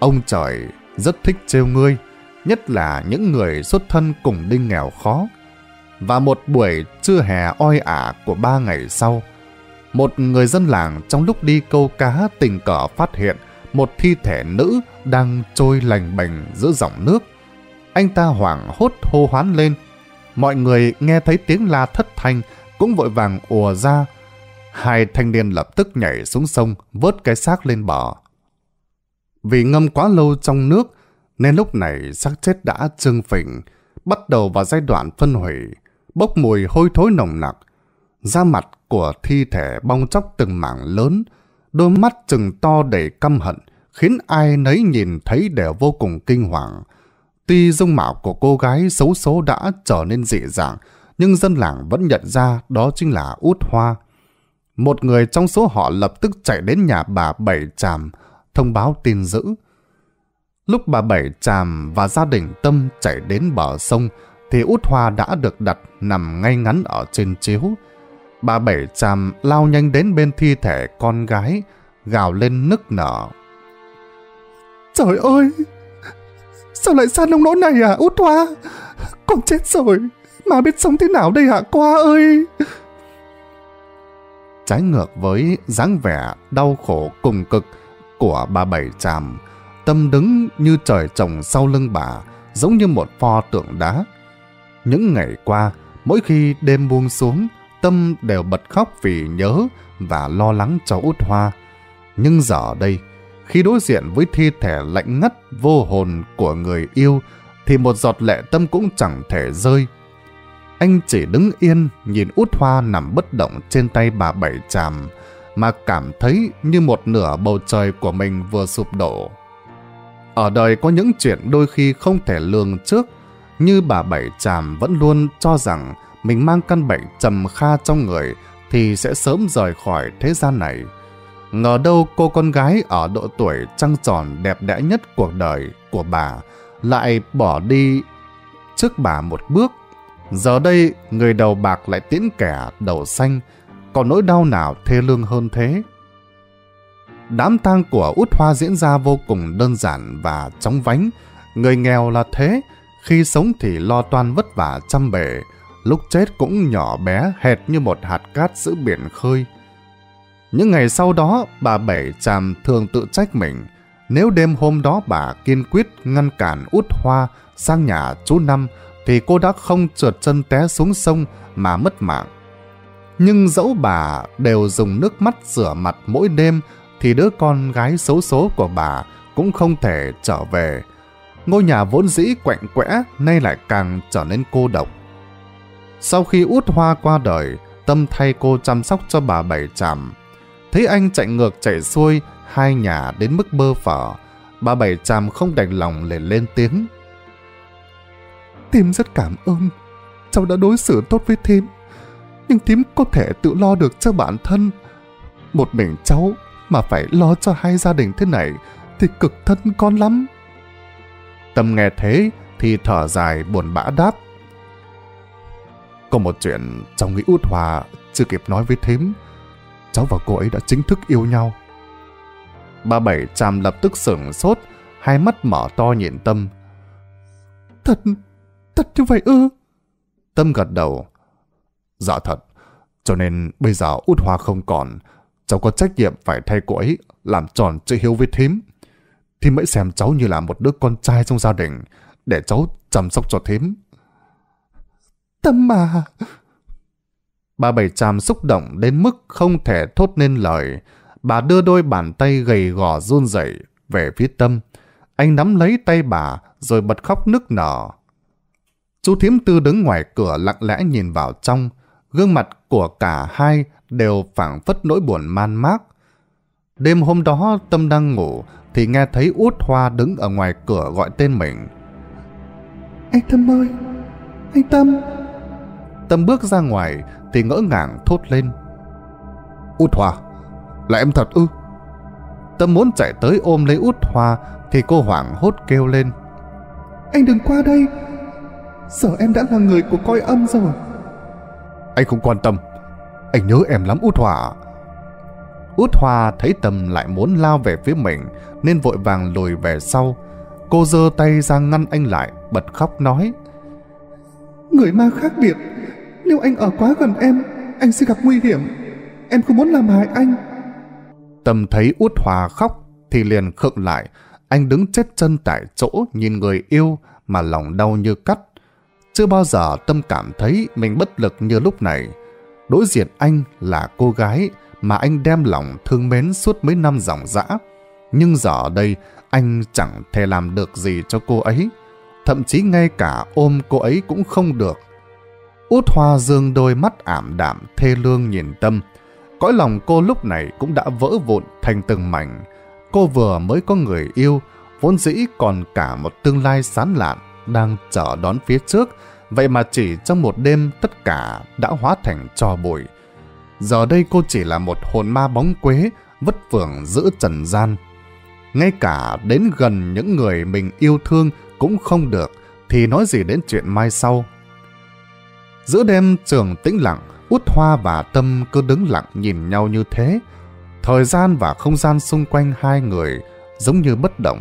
ông trời rất thích trêu ngươi nhất là những người xuất thân cùng đinh nghèo khó. Và một buổi trưa hè oi ả của ba ngày sau, một người dân làng trong lúc đi câu cá tình cờ phát hiện một thi thể nữ đang trôi lành bành giữa dòng nước. Anh ta hoảng hốt hô hoán lên. Mọi người nghe thấy tiếng la thất thanh cũng vội vàng ùa ra. Hai thanh niên lập tức nhảy xuống sông vớt cái xác lên bờ. Vì ngâm quá lâu trong nước nên lúc này xác chết đã trương phình, bắt đầu vào giai đoạn phân hủy, bốc mùi hôi thối nồng nặc. Da mặt của thi thể bong chóc từng mảng lớn, đôi mắt trừng to đầy căm hận, khiến ai nấy nhìn thấy đều vô cùng kinh hoàng. Tuy dung mạo của cô gái xấu số đã trở nên dị dạng, nhưng dân làng vẫn nhận ra đó chính là út hoa. Một người trong số họ lập tức chạy đến nhà bà Bảy Tràm, thông báo tin dữ. Lúc bà Bảy Tràm và gia đình Tâm chạy đến bờ sông thì út hoa đã được đặt nằm ngay ngắn ở trên chiếu. Bà Bảy Tràm lao nhanh đến bên thi thể con gái, gào lên nức nở. Trời ơi! Sao lại ra nông nỗi này à út hoa? Con chết rồi! Mà biết sống thế nào đây hả à, qua ơi! Trái ngược với dáng vẻ đau khổ cùng cực của bà Bảy Tràm, Tâm đứng như trời trồng sau lưng bà, giống như một pho tượng đá. Những ngày qua, mỗi khi đêm buông xuống, Tâm đều bật khóc vì nhớ và lo lắng cho út hoa. Nhưng giờ đây, khi đối diện với thi thể lạnh ngắt vô hồn của người yêu, thì một giọt lệ Tâm cũng chẳng thể rơi. Anh chỉ đứng yên nhìn út hoa nằm bất động trên tay bà bảy chàm, mà cảm thấy như một nửa bầu trời của mình vừa sụp đổ. Ở đời có những chuyện đôi khi không thể lường trước, như bà Bảy Tràm vẫn luôn cho rằng mình mang căn bệnh trầm kha trong người thì sẽ sớm rời khỏi thế gian này. Ngờ đâu cô con gái ở độ tuổi trăng tròn đẹp đẽ nhất cuộc đời của bà lại bỏ đi trước bà một bước. Giờ đây người đầu bạc lại tiễn kẻ đầu xanh, còn nỗi đau nào thê lương hơn thế? Đám tang của Út Hoa diễn ra vô cùng đơn giản và chóng vánh. Người nghèo là thế, khi sống thì lo toan vất vả chăm bể, lúc chết cũng nhỏ bé hệt như một hạt cát giữa biển khơi. Những ngày sau đó, bà Bảy Tràm thường tự trách mình. Nếu đêm hôm đó bà kiên quyết ngăn cản út hoa sang nhà chú Năm, thì cô đã không trượt chân té xuống sông mà mất mạng. Nhưng dẫu bà đều dùng nước mắt rửa mặt mỗi đêm thì đứa con gái xấu số của bà cũng không thể trở về. Ngôi nhà vốn dĩ quạnh quẽ nay lại càng trở nên cô độc. Sau khi út hoa qua đời, Tâm thay cô chăm sóc cho bà Bảy Tràm. Thấy anh chạy ngược chạy xuôi, hai nhà đến mức bơ phở. Bà Bảy Tràm không đành lòng liền lên tiếng. Tim rất cảm ơn, cháu đã đối xử tốt với Thím. Nhưng Thím có thể tự lo được cho bản thân. Một mình cháu mà phải lo cho hai gia đình thế này thì cực thân con lắm. Tâm nghe thế thì thở dài buồn bã đáp. Có một chuyện cháu nghĩ út hòa chưa kịp nói với thím. Cháu và cô ấy đã chính thức yêu nhau. Ba Bảy chàm lập tức sửng sốt, hai mắt mở to nhìn Tâm. Thật, thật như vậy ư? Tâm gật đầu. Dạ thật, cho nên bây giờ út hòa không còn, cháu có trách nhiệm phải thay cô ấy làm tròn chữ hiếu với thím. Thím mới xem cháu như là một đứa con trai trong gia đình, để cháu chăm sóc cho thím. Tâm mà, Bà Bảy Tràm xúc động đến mức không thể thốt nên lời. Bà đưa đôi bàn tay gầy gò run rẩy về phía Tâm. Anh nắm lấy tay bà rồi bật khóc nức nở. Chú thím tư đứng ngoài cửa lặng lẽ nhìn vào trong. Gương mặt của cả hai đều phảng phất nỗi buồn man mác. Đêm hôm đó Tâm đang ngủ thì nghe thấy út hoa đứng ở ngoài cửa gọi tên mình. Anh Tâm ơi! Anh Tâm! Tâm bước ra ngoài thì ngỡ ngàng thốt lên. Út hoa! Là em thật ư? Tâm muốn chạy tới ôm lấy út hoa thì cô hoảng hốt kêu lên. Anh đừng qua đây! sợ em đã là người của coi âm rồi. Anh không quan tâm. Anh nhớ em lắm Út Hòa Út Hòa thấy Tâm lại muốn lao về phía mình Nên vội vàng lùi về sau Cô giơ tay ra ngăn anh lại Bật khóc nói Người ma khác biệt Nếu anh ở quá gần em Anh sẽ gặp nguy hiểm Em không muốn làm hại anh Tâm thấy Út Hòa khóc Thì liền khựng lại Anh đứng chết chân tại chỗ nhìn người yêu Mà lòng đau như cắt Chưa bao giờ Tâm cảm thấy mình bất lực như lúc này Đối diện anh là cô gái mà anh đem lòng thương mến suốt mấy năm dòng dã. Nhưng giờ đây, anh chẳng thể làm được gì cho cô ấy. Thậm chí ngay cả ôm cô ấy cũng không được. Út Hoa dương đôi mắt ảm đạm thê lương nhìn Tâm. Cõi lòng cô lúc này cũng đã vỡ vụn thành từng mảnh. Cô vừa mới có người yêu, vốn dĩ còn cả một tương lai sán lạn đang chờ đón phía trước, Vậy mà chỉ trong một đêm tất cả đã hóa thành trò bụi. Giờ đây cô chỉ là một hồn ma bóng quế vất vưởng giữa trần gian. Ngay cả đến gần những người mình yêu thương cũng không được thì nói gì đến chuyện mai sau. Giữa đêm trường tĩnh lặng, Út Hoa và Tâm cứ đứng lặng nhìn nhau như thế. Thời gian và không gian xung quanh hai người giống như bất động.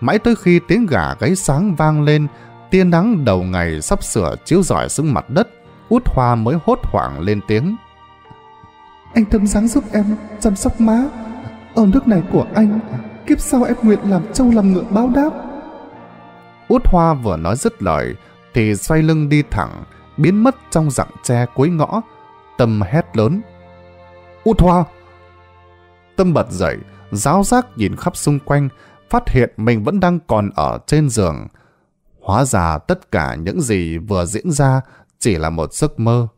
Mãi tới khi tiếng gà gáy sáng vang lên Tiên nắng đầu ngày sắp sửa chiếu rọi xuống mặt đất, út hoa mới hốt hoảng lên tiếng. Anh thâm Giáng giúp em chăm sóc má. Ở nước này của anh, kiếp sau em nguyện làm trâu làm ngựa báo đáp. Út hoa vừa nói dứt lời, thì xoay lưng đi thẳng, biến mất trong rặng tre cuối ngõ. Tâm hét lớn. Út hoa! Tâm bật dậy, giáo giác nhìn khắp xung quanh, phát hiện mình vẫn đang còn ở trên giường, Hóa ra tất cả những gì vừa diễn ra chỉ là một giấc mơ.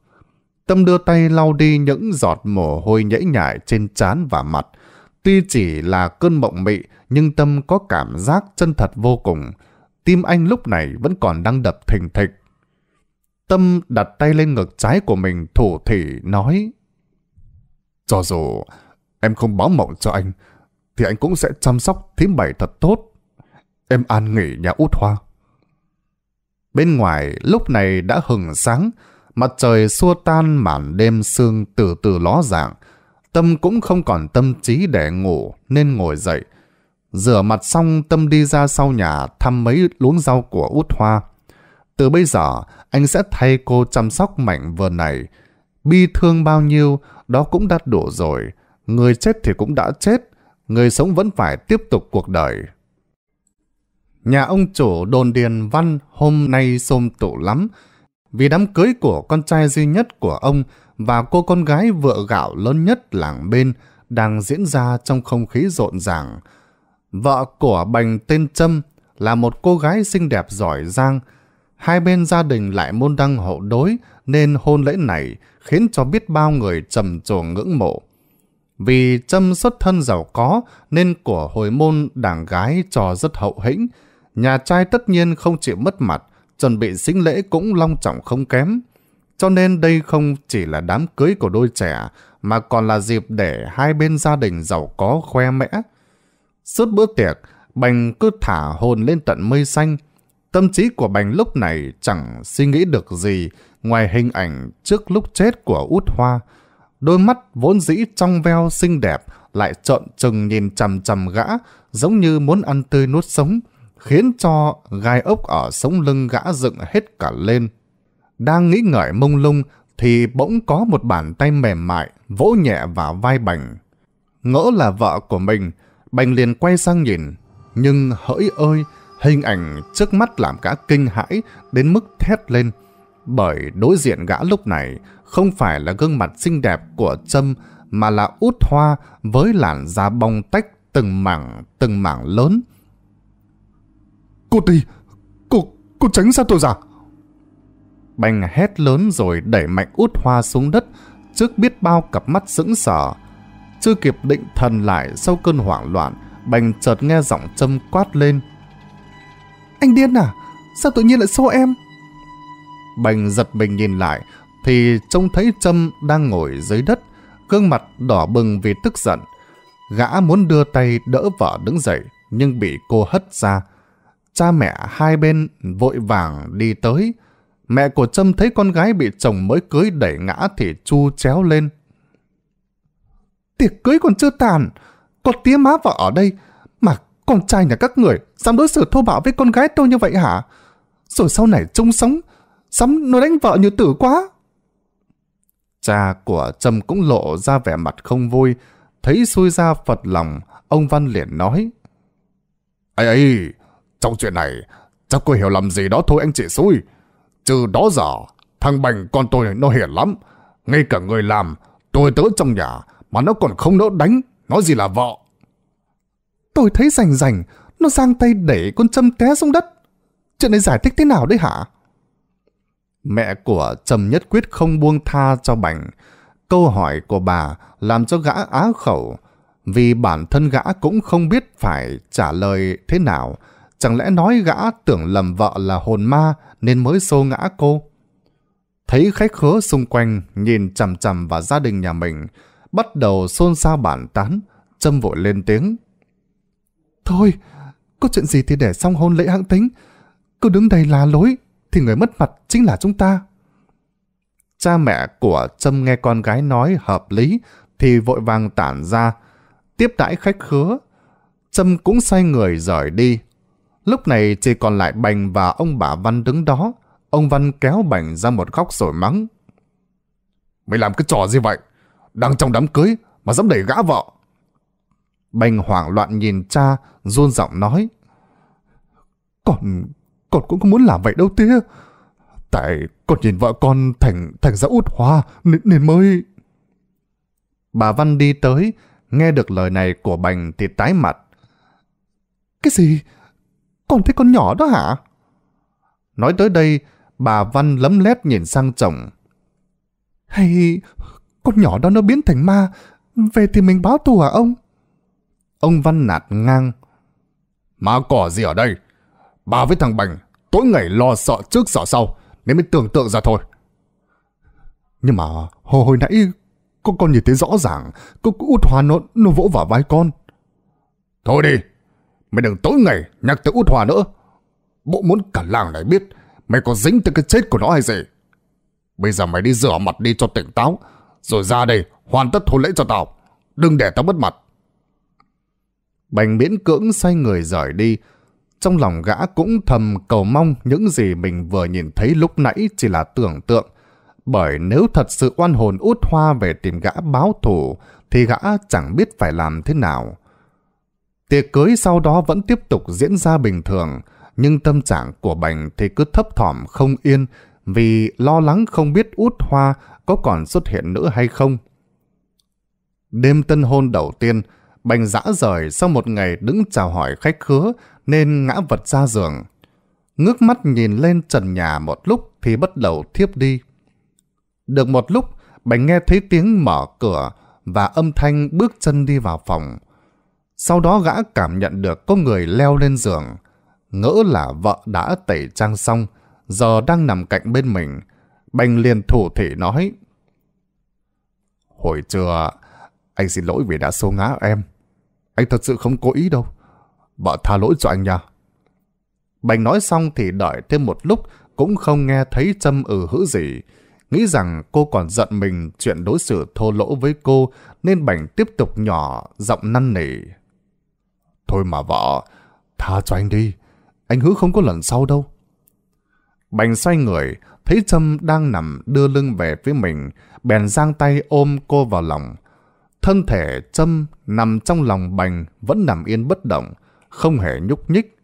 Tâm đưa tay lau đi những giọt mồ hôi nhễ nhại trên trán và mặt. Tuy chỉ là cơn mộng mị, nhưng Tâm có cảm giác chân thật vô cùng. Tim anh lúc này vẫn còn đang đập thình thịch. Tâm đặt tay lên ngực trái của mình thủ thỉ nói. Cho dù em không báo mộng cho anh, thì anh cũng sẽ chăm sóc thím bảy thật tốt. Em an nghỉ nhà út hoa. Bên ngoài lúc này đã hừng sáng, mặt trời xua tan màn đêm sương từ từ ló dạng. Tâm cũng không còn tâm trí để ngủ nên ngồi dậy. Rửa mặt xong Tâm đi ra sau nhà thăm mấy luống rau của út hoa. Từ bây giờ anh sẽ thay cô chăm sóc mảnh vườn này. Bi thương bao nhiêu đó cũng đã đủ rồi. Người chết thì cũng đã chết. Người sống vẫn phải tiếp tục cuộc đời Nhà ông chủ đồn điền văn hôm nay xôm tụ lắm, vì đám cưới của con trai duy nhất của ông và cô con gái vợ gạo lớn nhất làng bên đang diễn ra trong không khí rộn ràng. Vợ của Bành tên Trâm là một cô gái xinh đẹp giỏi giang. Hai bên gia đình lại môn đăng hộ đối nên hôn lễ này khiến cho biết bao người trầm trồ ngưỡng mộ. Vì Trâm xuất thân giàu có nên của hồi môn đảng gái trò rất hậu hĩnh, Nhà trai tất nhiên không chịu mất mặt, chuẩn bị sinh lễ cũng long trọng không kém. Cho nên đây không chỉ là đám cưới của đôi trẻ, mà còn là dịp để hai bên gia đình giàu có khoe mẽ. Suốt bữa tiệc, Bành cứ thả hồn lên tận mây xanh. Tâm trí của Bành lúc này chẳng suy nghĩ được gì ngoài hình ảnh trước lúc chết của út hoa. Đôi mắt vốn dĩ trong veo xinh đẹp lại trộn trừng nhìn chầm chầm gã giống như muốn ăn tươi nuốt sống khiến cho gai ốc ở sống lưng gã dựng hết cả lên. Đang nghĩ ngợi mông lung thì bỗng có một bàn tay mềm mại vỗ nhẹ vào vai Bành. Ngỡ là vợ của mình, Bành liền quay sang nhìn. Nhưng hỡi ơi, hình ảnh trước mắt làm cả kinh hãi đến mức thét lên. Bởi đối diện gã lúc này không phải là gương mặt xinh đẹp của Trâm mà là út hoa với làn da bong tách từng mảng, từng mảng lớn Cô Tì, cô, cô tránh ra tôi ra. Dạ. Bành hét lớn rồi đẩy mạnh út hoa xuống đất, trước biết bao cặp mắt sững sờ. Chưa kịp định thần lại sau cơn hoảng loạn, Bành chợt nghe giọng châm quát lên. Anh điên à? Sao tự nhiên lại xô em? Bành giật mình nhìn lại, thì trông thấy Trâm đang ngồi dưới đất, gương mặt đỏ bừng vì tức giận. Gã muốn đưa tay đỡ vợ đứng dậy, nhưng bị cô hất ra. Cha mẹ hai bên vội vàng đi tới. Mẹ của Trâm thấy con gái bị chồng mới cưới đẩy ngã thì chu chéo lên. Tiệc cưới còn chưa tàn, có tía má vợ ở đây, mà con trai nhà các người dám đối xử thô bạo với con gái tôi như vậy hả? Rồi sau này chung sống, sắm nó đánh vợ như tử quá. Cha của Trâm cũng lộ ra vẻ mặt không vui, thấy xui ra phật lòng, ông Văn liền nói. Ây ấy, trong chuyện này, chắc cô hiểu làm gì đó thôi anh chị xui. Trừ đó giờ, thằng Bành con tôi nó hiền lắm. Ngay cả người làm, tôi tới trong nhà, mà nó còn không nỡ đánh, nói gì là vợ. Tôi thấy rành rành, nó giang tay đẩy con châm té xuống đất. Chuyện này giải thích thế nào đấy hả? Mẹ của Trầm Nhất Quyết không buông tha cho Bành. Câu hỏi của bà làm cho gã á khẩu, vì bản thân gã cũng không biết phải trả lời thế nào. Chẳng lẽ nói gã tưởng lầm vợ là hồn ma nên mới xô ngã cô? Thấy khách khứa xung quanh nhìn chằm chằm vào gia đình nhà mình, bắt đầu xôn xao bản tán, châm vội lên tiếng. Thôi, có chuyện gì thì để xong hôn lễ hãng tính. Cứ đứng đây là lối, thì người mất mặt chính là chúng ta. Cha mẹ của Trâm nghe con gái nói hợp lý thì vội vàng tản ra, tiếp đãi khách khứa. Trâm cũng xoay người rời đi, Lúc này chỉ còn lại Bành và ông bà Văn đứng đó. Ông Văn kéo Bành ra một góc rồi mắng. Mày làm cái trò gì vậy? Đang trong đám cưới mà dám đẩy gã vợ. Bành hoảng loạn nhìn cha, run giọng nói. Còn... còn cũng không muốn làm vậy đâu tía. Tại con nhìn vợ con thành thành ra út hoa nên, nên mới... Bà Văn đi tới, nghe được lời này của Bành thì tái mặt. Cái gì? Còn thấy con nhỏ đó hả? Nói tới đây, bà Văn lấm lét nhìn sang chồng. Hay con nhỏ đó nó biến thành ma, về thì mình báo tù hả ông? Ông Văn nạt ngang. Ma cỏ gì ở đây? Bà với thằng Bành, tối ngày lo sợ trước sợ sau, nên mới tưởng tượng ra thôi. Nhưng mà hồi, hồi nãy con con nhìn thấy rõ ràng, cô út hoa nó, nó vỗ vào vai con. Thôi đi, Mày đừng tối ngày nhắc tới út hòa nữa. Bộ muốn cả làng này biết mày có dính tới cái chết của nó hay gì. Bây giờ mày đi rửa mặt đi cho tỉnh táo, rồi ra đây hoàn tất hôn lễ cho tao. Đừng để tao mất mặt. Bành miễn cưỡng xoay người rời đi. Trong lòng gã cũng thầm cầu mong những gì mình vừa nhìn thấy lúc nãy chỉ là tưởng tượng. Bởi nếu thật sự oan hồn út hoa về tìm gã báo thủ, thì gã chẳng biết phải làm thế nào. Tiệc cưới sau đó vẫn tiếp tục diễn ra bình thường, nhưng tâm trạng của Bành thì cứ thấp thỏm không yên vì lo lắng không biết út hoa có còn xuất hiện nữa hay không. Đêm tân hôn đầu tiên, Bành dã rời sau một ngày đứng chào hỏi khách khứa nên ngã vật ra giường. Ngước mắt nhìn lên trần nhà một lúc thì bắt đầu thiếp đi. Được một lúc, Bành nghe thấy tiếng mở cửa và âm thanh bước chân đi vào phòng. Sau đó gã cảm nhận được có người leo lên giường. Ngỡ là vợ đã tẩy trang xong, giờ đang nằm cạnh bên mình. Bành liền thủ thể nói. Hồi trưa, anh xin lỗi vì đã xô ngã em. Anh thật sự không cố ý đâu. Vợ tha lỗi cho anh nha. Bành nói xong thì đợi thêm một lúc cũng không nghe thấy Trâm ừ hữ gì. Nghĩ rằng cô còn giận mình chuyện đối xử thô lỗ với cô nên Bành tiếp tục nhỏ, giọng năn nỉ. Thôi mà vợ, tha cho anh đi. Anh hứa không có lần sau đâu. Bành xoay người, thấy Trâm đang nằm đưa lưng về phía mình, bèn giang tay ôm cô vào lòng. Thân thể Trâm nằm trong lòng Bành vẫn nằm yên bất động, không hề nhúc nhích.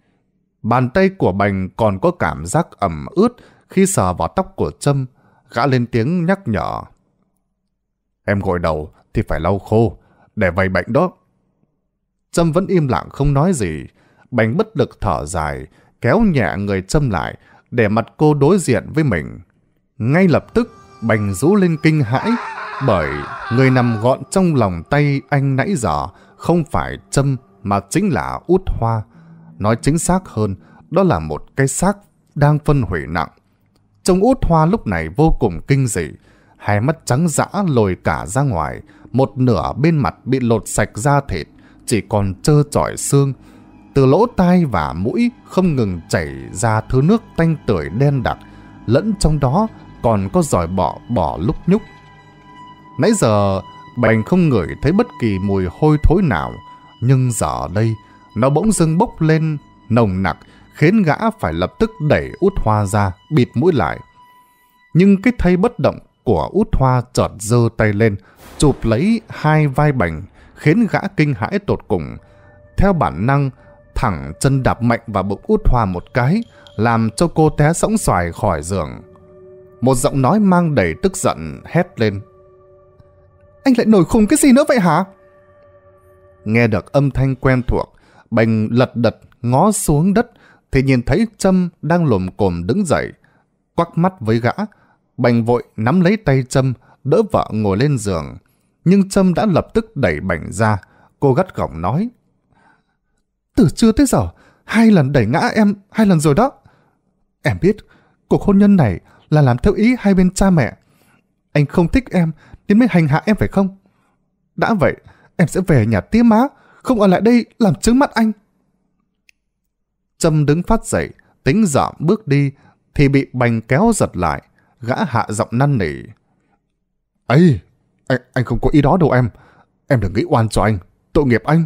Bàn tay của Bành còn có cảm giác ẩm ướt khi sờ vào tóc của Trâm, gã lên tiếng nhắc nhở. Em gội đầu thì phải lau khô, để vầy bệnh đó. Trâm vẫn im lặng không nói gì. Bành bất lực thở dài, kéo nhẹ người Trâm lại, để mặt cô đối diện với mình. Ngay lập tức, Bành rú lên kinh hãi, bởi người nằm gọn trong lòng tay anh nãy giờ không phải Trâm mà chính là Út Hoa. Nói chính xác hơn, đó là một cái xác đang phân hủy nặng. Trông Út Hoa lúc này vô cùng kinh dị, hai mắt trắng dã lồi cả ra ngoài, một nửa bên mặt bị lột sạch da thịt, chỉ còn trơ trọi xương. Từ lỗ tai và mũi không ngừng chảy ra thứ nước tanh tưởi đen đặc, lẫn trong đó còn có giỏi bọ bỏ lúc nhúc. Nãy giờ, Bành không ngửi thấy bất kỳ mùi hôi thối nào, nhưng giờ đây, nó bỗng dưng bốc lên, nồng nặc, khiến gã phải lập tức đẩy út hoa ra, bịt mũi lại. Nhưng cái thay bất động của út hoa chợt dơ tay lên, chụp lấy hai vai bành khiến gã kinh hãi tột cùng. Theo bản năng, thẳng chân đạp mạnh vào bụng út hoa một cái, làm cho cô té sóng xoài khỏi giường. Một giọng nói mang đầy tức giận hét lên. Anh lại nổi khùng cái gì nữa vậy hả? Nghe được âm thanh quen thuộc, Bành lật đật ngó xuống đất thì nhìn thấy Trâm đang lồm cồm đứng dậy. Quắc mắt với gã, Bành vội nắm lấy tay Trâm, đỡ vợ ngồi lên giường nhưng Trâm đã lập tức đẩy Bảnh ra. Cô gắt gỏng nói. Từ chưa tới giờ, hai lần đẩy ngã em, hai lần rồi đó. Em biết, cuộc hôn nhân này là làm theo ý hai bên cha mẹ. Anh không thích em, nên mới hành hạ em phải không? Đã vậy, em sẽ về nhà tía má, không ở lại đây làm chứng mắt anh. Trâm đứng phát dậy, tính giảm bước đi, thì bị bành kéo giật lại, gã hạ giọng năn nỉ. ấy anh, anh không có ý đó đâu em. Em đừng nghĩ oan cho anh. Tội nghiệp anh.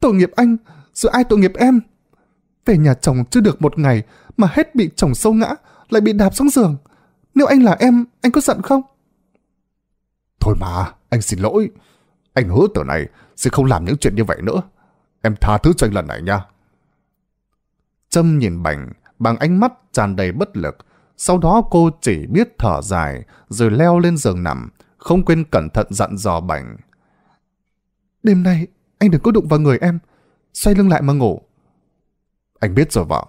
Tội nghiệp anh? Giữa ai tội nghiệp em? Về nhà chồng chưa được một ngày mà hết bị chồng sâu ngã lại bị đạp xuống giường. Nếu anh là em, anh có giận không? Thôi mà, anh xin lỗi. Anh hứa từ này sẽ không làm những chuyện như vậy nữa. Em tha thứ cho anh lần này nha. Trâm nhìn Bành bằng ánh mắt tràn đầy bất lực sau đó cô chỉ biết thở dài, rồi leo lên giường nằm, không quên cẩn thận dặn dò bảnh. Đêm nay, anh đừng có đụng vào người em. Xoay lưng lại mà ngủ. Anh biết rồi vợ.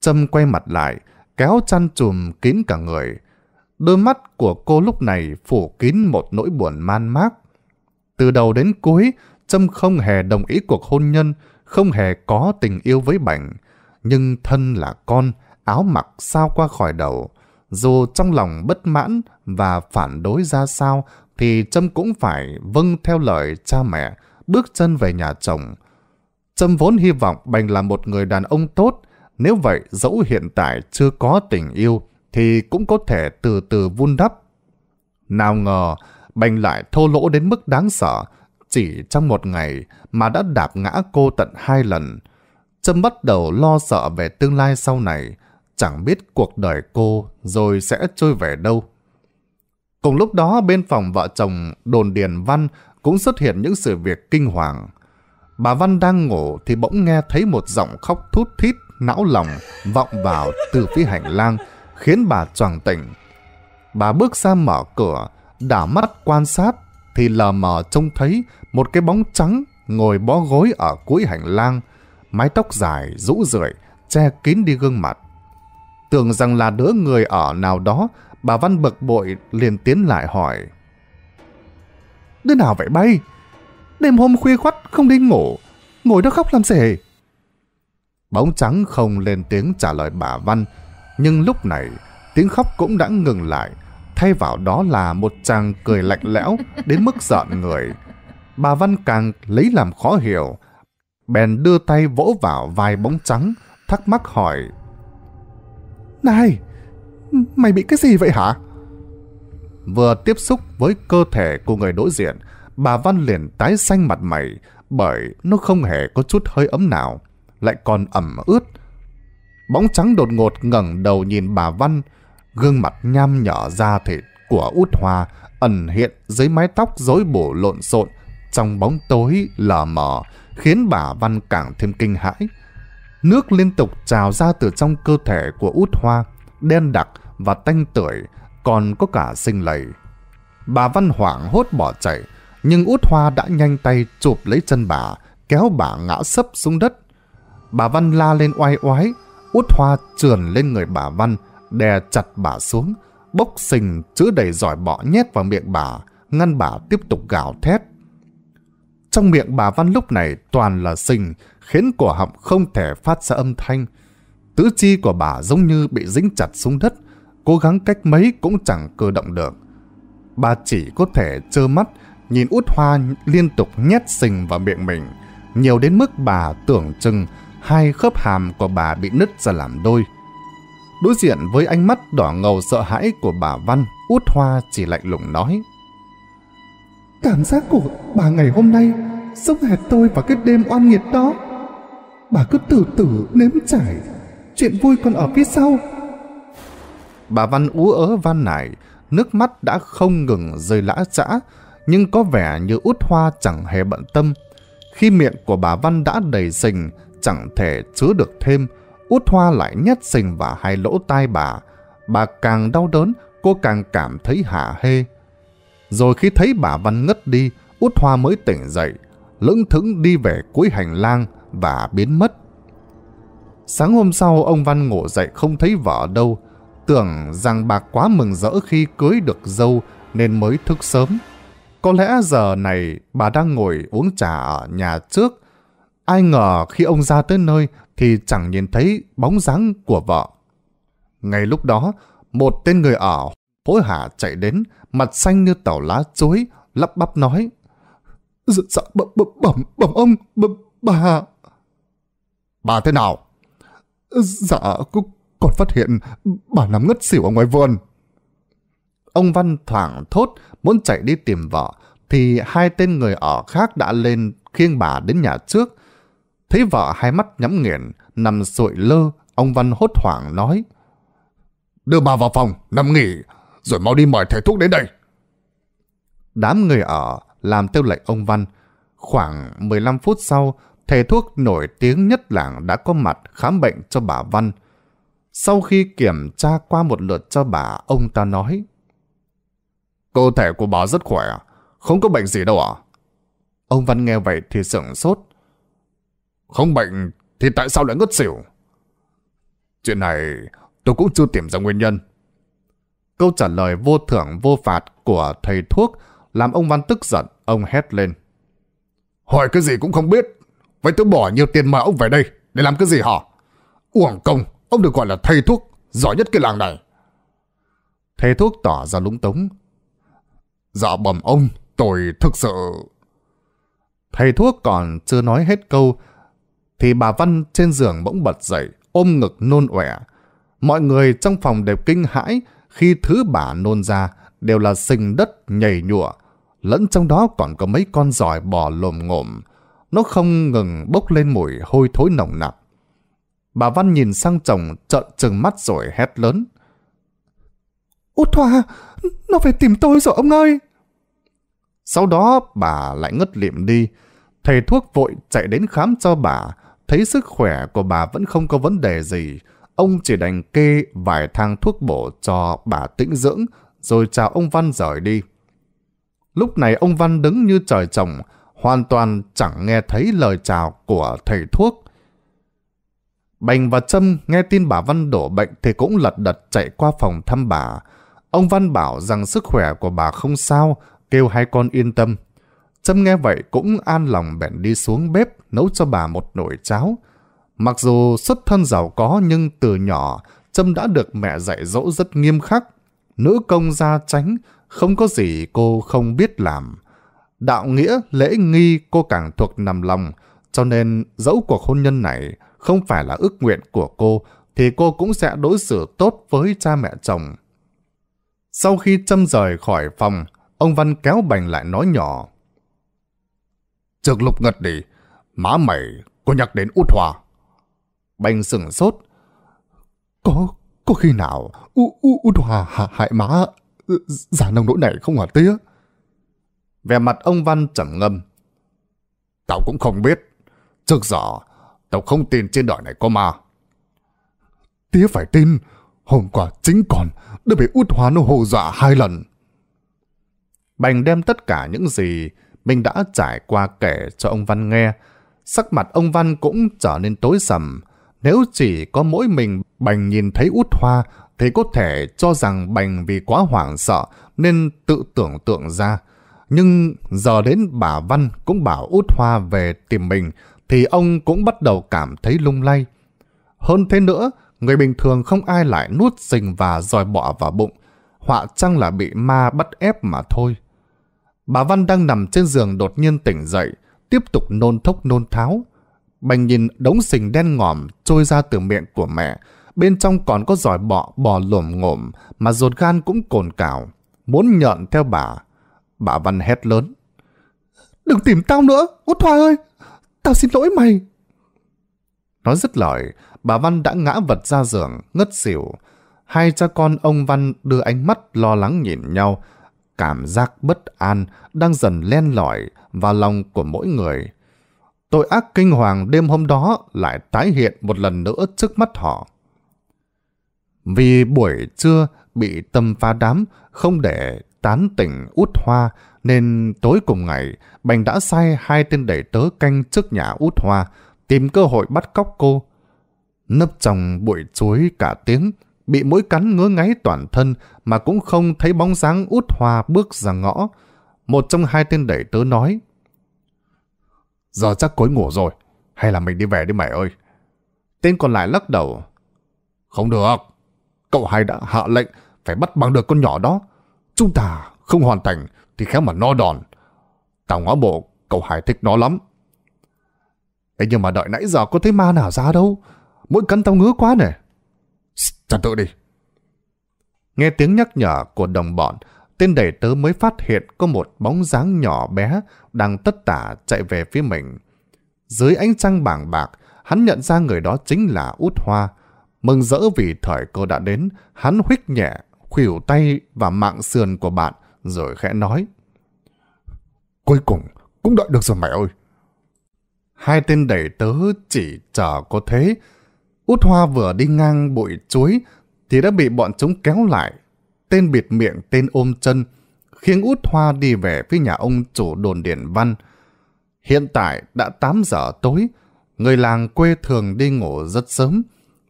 Trâm quay mặt lại, kéo chăn chùm kín cả người. Đôi mắt của cô lúc này phủ kín một nỗi buồn man mác. Từ đầu đến cuối, Trâm không hề đồng ý cuộc hôn nhân, không hề có tình yêu với Bảnh. Nhưng thân là con, áo mặc sao qua khỏi đầu. Dù trong lòng bất mãn và phản đối ra sao, thì Trâm cũng phải vâng theo lời cha mẹ, bước chân về nhà chồng. Trâm vốn hy vọng Bành là một người đàn ông tốt, nếu vậy dẫu hiện tại chưa có tình yêu, thì cũng có thể từ từ vun đắp. Nào ngờ, Bành lại thô lỗ đến mức đáng sợ, chỉ trong một ngày mà đã đạp ngã cô tận hai lần. Trâm bắt đầu lo sợ về tương lai sau này, chẳng biết cuộc đời cô rồi sẽ trôi về đâu. Cùng lúc đó bên phòng vợ chồng Đồn Điền Văn cũng xuất hiện những sự việc kinh hoàng. Bà Văn đang ngủ thì bỗng nghe thấy một giọng khóc thút thít, não lòng vọng vào từ phía hành lang khiến bà choàng tỉnh. Bà bước ra mở cửa, đảo mắt quan sát thì lờ mờ trông thấy một cái bóng trắng ngồi bó gối ở cuối hành lang, mái tóc dài rũ rượi che kín đi gương mặt tưởng rằng là đứa người ở nào đó, bà Văn bực bội liền tiến lại hỏi. Đứa nào vậy bay? Đêm hôm khuya khoắt không đi ngủ, ngồi đó khóc làm rể. Bóng trắng không lên tiếng trả lời bà Văn, nhưng lúc này tiếng khóc cũng đã ngừng lại, thay vào đó là một chàng cười lạnh lẽo đến mức giận người. Bà Văn càng lấy làm khó hiểu, bèn đưa tay vỗ vào vai bóng trắng, thắc mắc hỏi. Này, mày bị cái gì vậy hả? Vừa tiếp xúc với cơ thể của người đối diện, bà Văn liền tái xanh mặt mày bởi nó không hề có chút hơi ấm nào, lại còn ẩm ướt. Bóng trắng đột ngột ngẩng đầu nhìn bà Văn, gương mặt nham nhở da thịt của út hoa ẩn hiện dưới mái tóc rối bổ lộn xộn trong bóng tối lờ mờ khiến bà Văn càng thêm kinh hãi. Nước liên tục trào ra từ trong cơ thể của út hoa, đen đặc và tanh tưởi, còn có cả sinh lầy. Bà Văn hoảng hốt bỏ chạy, nhưng út hoa đã nhanh tay chụp lấy chân bà, kéo bà ngã sấp xuống đất. Bà Văn la lên oai oái, út hoa trườn lên người bà Văn, đè chặt bà xuống, bốc xình chứa đầy giỏi bọ nhét vào miệng bà, ngăn bà tiếp tục gào thét. Trong miệng bà Văn lúc này toàn là xình khiến cổ họng không thể phát ra âm thanh. Tứ chi của bà giống như bị dính chặt xuống đất, cố gắng cách mấy cũng chẳng cơ động được. Bà chỉ có thể trơ mắt, nhìn út hoa liên tục nhét sình vào miệng mình, nhiều đến mức bà tưởng chừng hai khớp hàm của bà bị nứt ra làm đôi. Đối diện với ánh mắt đỏ ngầu sợ hãi của bà Văn, út hoa chỉ lạnh lùng nói. Cảm giác của bà ngày hôm nay giống hệt tôi vào cái đêm oan nghiệt đó. Bà cứ từ từ nếm trải Chuyện vui còn ở phía sau Bà Văn ú ớ van nải Nước mắt đã không ngừng rơi lã trã Nhưng có vẻ như út hoa chẳng hề bận tâm Khi miệng của bà Văn đã đầy sình Chẳng thể chứa được thêm Út hoa lại nhét sình vào hai lỗ tai bà Bà càng đau đớn Cô càng cảm thấy hả hê Rồi khi thấy bà Văn ngất đi Út hoa mới tỉnh dậy lững thững đi về cuối hành lang và biến mất. Sáng hôm sau, ông Văn ngủ dậy không thấy vợ đâu, tưởng rằng bà quá mừng rỡ khi cưới được dâu nên mới thức sớm. Có lẽ giờ này bà đang ngồi uống trà ở nhà trước. Ai ngờ khi ông ra tới nơi thì chẳng nhìn thấy bóng dáng của vợ. Ngay lúc đó, một tên người ở hối hả chạy đến, mặt xanh như tàu lá chuối, lắp bắp nói. Dạ, dạ, bẩm, bẩm, bẩm ông, bẩm, bà, Bà thế nào? Dạ, còn phát hiện bà nằm ngất xỉu ở ngoài vườn. Ông Văn thoảng thốt muốn chạy đi tìm vợ, thì hai tên người ở khác đã lên khiêng bà đến nhà trước. Thấy vợ hai mắt nhắm nghiền, nằm sụi lơ, ông Văn hốt hoảng nói. Đưa bà vào phòng, nằm nghỉ, rồi mau đi mời thầy thuốc đến đây. Đám người ở làm theo lệnh ông Văn. Khoảng 15 phút sau, thầy thuốc nổi tiếng nhất làng đã có mặt khám bệnh cho bà Văn. Sau khi kiểm tra qua một lượt cho bà, ông ta nói. Cơ thể của bà rất khỏe, không có bệnh gì đâu ạ. Ông Văn nghe vậy thì sửng sốt. Không bệnh thì tại sao lại ngất xỉu? Chuyện này tôi cũng chưa tìm ra nguyên nhân. Câu trả lời vô thưởng vô phạt của thầy thuốc làm ông Văn tức giận, ông hét lên. Hỏi cái gì cũng không biết, Vậy tôi bỏ nhiều tiền mời ông về đây để làm cái gì hả? Uổng công, ông được gọi là thầy thuốc, giỏi nhất cái làng này. Thầy thuốc tỏ ra lúng túng. Dạ bẩm ông, tôi thực sự... Thầy thuốc còn chưa nói hết câu, thì bà Văn trên giường bỗng bật dậy, ôm ngực nôn ọe. Mọi người trong phòng đều kinh hãi khi thứ bà nôn ra đều là sình đất nhảy nhụa, lẫn trong đó còn có mấy con giỏi bò lồm ngộm nó không ngừng bốc lên mùi hôi thối nồng nặc. Bà Văn nhìn sang chồng trợn trừng mắt rồi hét lớn. Út Thoa, nó phải tìm tôi rồi ông ơi! Sau đó bà lại ngất liệm đi. Thầy thuốc vội chạy đến khám cho bà. Thấy sức khỏe của bà vẫn không có vấn đề gì. Ông chỉ đành kê vài thang thuốc bổ cho bà tĩnh dưỡng rồi chào ông Văn rời đi. Lúc này ông Văn đứng như trời trồng, hoàn toàn chẳng nghe thấy lời chào của thầy thuốc. Bành và Trâm nghe tin bà Văn đổ bệnh thì cũng lật đật chạy qua phòng thăm bà. Ông Văn bảo rằng sức khỏe của bà không sao, kêu hai con yên tâm. Trâm nghe vậy cũng an lòng bèn đi xuống bếp nấu cho bà một nồi cháo. Mặc dù xuất thân giàu có nhưng từ nhỏ Trâm đã được mẹ dạy dỗ rất nghiêm khắc. Nữ công gia tránh, không có gì cô không biết làm đạo nghĩa, lễ nghi cô càng thuộc nằm lòng, cho nên dẫu cuộc hôn nhân này không phải là ước nguyện của cô, thì cô cũng sẽ đối xử tốt với cha mẹ chồng. Sau khi châm rời khỏi phòng, ông Văn kéo bành lại nói nhỏ. Trực lục ngật đi, má mày cô nhắc đến út hòa. Bành sửng sốt. Có, có khi nào út hòa hại má giả nông nỗi này không hả tía? Về mặt ông Văn trầm ngâm. Tao cũng không biết. Trước giờ, tao không tin trên đời này có ma. Tía phải tin, hôm qua chính còn đã bị út hóa nó hồ dọa hai lần. Bành đem tất cả những gì mình đã trải qua kể cho ông Văn nghe. Sắc mặt ông Văn cũng trở nên tối sầm. Nếu chỉ có mỗi mình Bành nhìn thấy út hoa thì có thể cho rằng Bành vì quá hoảng sợ nên tự tưởng tượng ra nhưng giờ đến bà Văn cũng bảo út hoa về tìm mình, thì ông cũng bắt đầu cảm thấy lung lay. Hơn thế nữa, người bình thường không ai lại nuốt sình và dòi bọ vào bụng. Họa chăng là bị ma bắt ép mà thôi. Bà Văn đang nằm trên giường đột nhiên tỉnh dậy, tiếp tục nôn thốc nôn tháo. Bành nhìn đống sình đen ngòm trôi ra từ miệng của mẹ, bên trong còn có giỏi bọ bò lồm ngộm mà ruột gan cũng cồn cào, muốn nhận theo bà. Bà Văn hét lớn. Đừng tìm tao nữa, Út Thoa ơi! Tao xin lỗi mày! Nói dứt lời, bà Văn đã ngã vật ra giường, ngất xỉu. Hai cha con ông Văn đưa ánh mắt lo lắng nhìn nhau. Cảm giác bất an đang dần len lỏi vào lòng của mỗi người. Tội ác kinh hoàng đêm hôm đó lại tái hiện một lần nữa trước mắt họ. Vì buổi trưa bị tâm phá đám không để tán tỉnh út hoa, nên tối cùng ngày, Bành đã sai hai tên đẩy tớ canh trước nhà út hoa, tìm cơ hội bắt cóc cô. Nấp trong bụi chuối cả tiếng, bị mũi cắn ngứa ngáy toàn thân mà cũng không thấy bóng dáng út hoa bước ra ngõ. Một trong hai tên đẩy tớ nói, Giờ chắc cối ngủ rồi, hay là mình đi về đi mày ơi. Tên còn lại lắc đầu. Không được, cậu hai đã hạ lệnh phải bắt bằng được con nhỏ đó. Chúng ta không hoàn thành thì khéo mà no đòn. tào ngõ bộ, cậu Hải thích nó lắm. Ê nhưng mà đợi nãy giờ có thấy ma nào ra đâu. Mỗi cắn tao ngứa quá nè. trả tự đi. Nghe tiếng nhắc nhở của đồng bọn, tên đẩy tớ mới phát hiện có một bóng dáng nhỏ bé đang tất tả chạy về phía mình. Dưới ánh trăng bảng bạc, hắn nhận ra người đó chính là Út Hoa. Mừng rỡ vì thời cơ đã đến, hắn huyết nhẹ khuỷu tay và mạng sườn của bạn rồi khẽ nói. Cuối cùng, cũng đợi được rồi mày ơi. Hai tên đẩy tớ chỉ chờ có thế. Út Hoa vừa đi ngang bụi chuối thì đã bị bọn chúng kéo lại. Tên bịt miệng, tên ôm chân, khiến Út Hoa đi về phía nhà ông chủ đồn điện văn. Hiện tại đã 8 giờ tối, người làng quê thường đi ngủ rất sớm.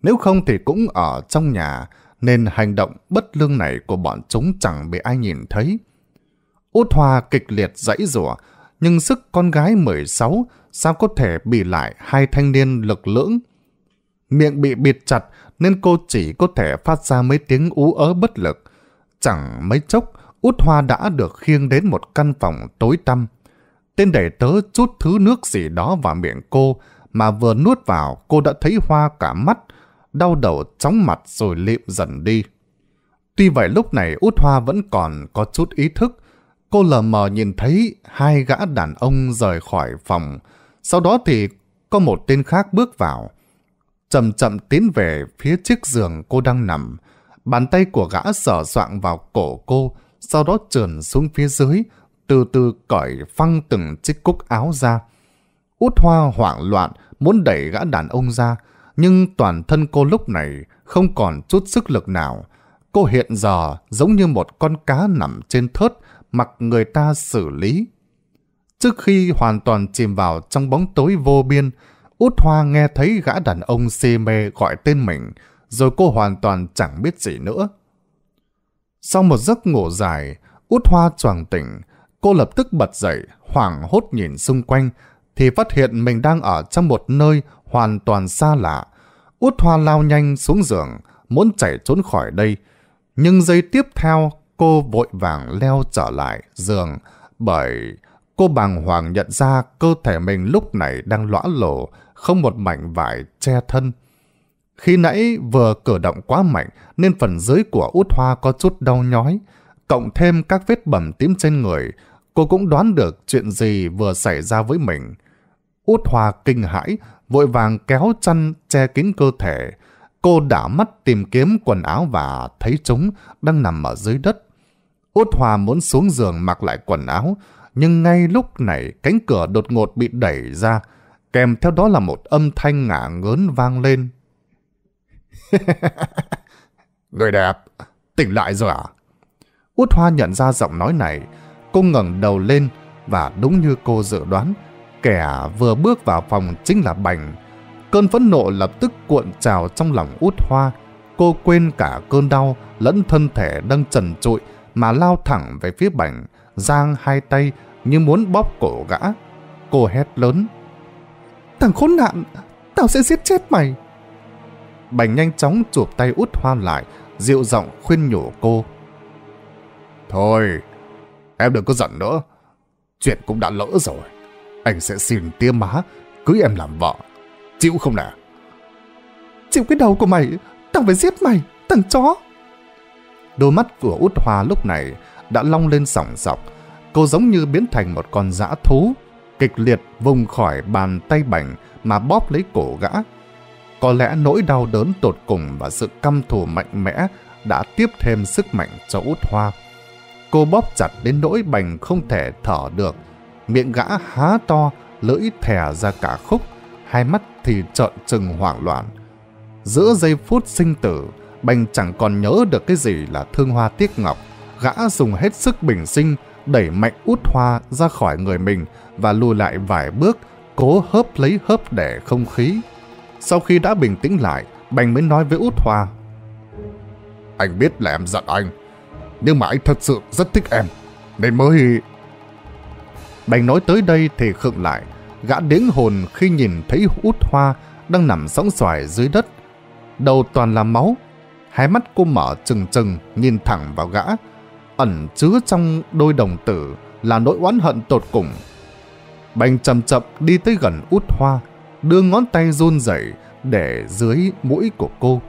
Nếu không thì cũng ở trong nhà, nên hành động bất lương này của bọn chúng chẳng bị ai nhìn thấy. Út Hoa kịch liệt dãy rủa nhưng sức con gái 16 sao có thể bị lại hai thanh niên lực lưỡng. Miệng bị bịt chặt nên cô chỉ có thể phát ra mấy tiếng ú ớ bất lực. Chẳng mấy chốc, Út Hoa đã được khiêng đến một căn phòng tối tăm. Tên đầy tớ chút thứ nước gì đó vào miệng cô, mà vừa nuốt vào cô đã thấy hoa cả mắt, đau đầu chóng mặt rồi lịm dần đi. Tuy vậy lúc này út hoa vẫn còn có chút ý thức. Cô lờ mờ nhìn thấy hai gã đàn ông rời khỏi phòng. Sau đó thì có một tên khác bước vào. Chậm chậm tiến về phía chiếc giường cô đang nằm. Bàn tay của gã sở soạn vào cổ cô, sau đó trườn xuống phía dưới, từ từ cởi phăng từng chiếc cúc áo ra. Út hoa hoảng loạn, muốn đẩy gã đàn ông ra, nhưng toàn thân cô lúc này không còn chút sức lực nào. Cô hiện giờ giống như một con cá nằm trên thớt mặc người ta xử lý. Trước khi hoàn toàn chìm vào trong bóng tối vô biên, Út Hoa nghe thấy gã đàn ông si mê gọi tên mình, rồi cô hoàn toàn chẳng biết gì nữa. Sau một giấc ngủ dài, Út Hoa choàng tỉnh, cô lập tức bật dậy, hoảng hốt nhìn xung quanh, thì phát hiện mình đang ở trong một nơi hoàn toàn xa lạ. Út Hoa lao nhanh xuống giường, muốn chạy trốn khỏi đây. Nhưng giây tiếp theo, cô vội vàng leo trở lại giường bởi cô bàng hoàng nhận ra cơ thể mình lúc này đang lõa lổ, không một mảnh vải che thân. Khi nãy vừa cử động quá mạnh nên phần dưới của út hoa có chút đau nhói. Cộng thêm các vết bầm tím trên người, cô cũng đoán được chuyện gì vừa xảy ra với mình. Út Hòa kinh hãi, vội vàng kéo chăn che kín cơ thể. Cô đã mắt tìm kiếm quần áo và thấy chúng đang nằm ở dưới đất. Út Hòa muốn xuống giường mặc lại quần áo, nhưng ngay lúc này cánh cửa đột ngột bị đẩy ra, kèm theo đó là một âm thanh ngả ngớn vang lên. Người đẹp, tỉnh lại rồi à? Út Hoa nhận ra giọng nói này, cô ngẩng đầu lên và đúng như cô dự đoán, Kẻ vừa bước vào phòng chính là Bành. Cơn phẫn nộ lập tức cuộn trào trong lòng út hoa. Cô quên cả cơn đau lẫn thân thể đang trần trụi mà lao thẳng về phía Bành, giang hai tay như muốn bóp cổ gã. Cô hét lớn. Thằng khốn nạn, tao sẽ giết chết mày. Bành nhanh chóng chụp tay út hoa lại, dịu giọng khuyên nhủ cô. Thôi, em đừng có giận nữa. Chuyện cũng đã lỡ rồi anh sẽ xin tía má, cưới em làm vợ. Chịu không nè? Chịu cái đầu của mày, tao phải giết mày, thằng chó. Đôi mắt của út hoa lúc này đã long lên sòng sọc. Cô giống như biến thành một con dã thú, kịch liệt vùng khỏi bàn tay bành mà bóp lấy cổ gã. Có lẽ nỗi đau đớn tột cùng và sự căm thù mạnh mẽ đã tiếp thêm sức mạnh cho út hoa. Cô bóp chặt đến nỗi bành không thể thở được, miệng gã há to, lưỡi thẻ ra cả khúc, hai mắt thì trợn trừng hoảng loạn. Giữa giây phút sinh tử, Bành chẳng còn nhớ được cái gì là thương hoa tiếc ngọc. Gã dùng hết sức bình sinh, đẩy mạnh út hoa ra khỏi người mình và lùi lại vài bước, cố hớp lấy hớp để không khí. Sau khi đã bình tĩnh lại, Bành mới nói với út hoa. Anh biết là em giận anh, nhưng mà anh thật sự rất thích em, nên mới Bành nói tới đây thì khựng lại, gã điếng hồn khi nhìn thấy út hoa đang nằm sóng xoài dưới đất. Đầu toàn là máu, hai mắt cô mở trừng trừng nhìn thẳng vào gã. Ẩn chứa trong đôi đồng tử là nỗi oán hận tột cùng. Bành chậm chậm đi tới gần út hoa, đưa ngón tay run rẩy để dưới mũi của cô.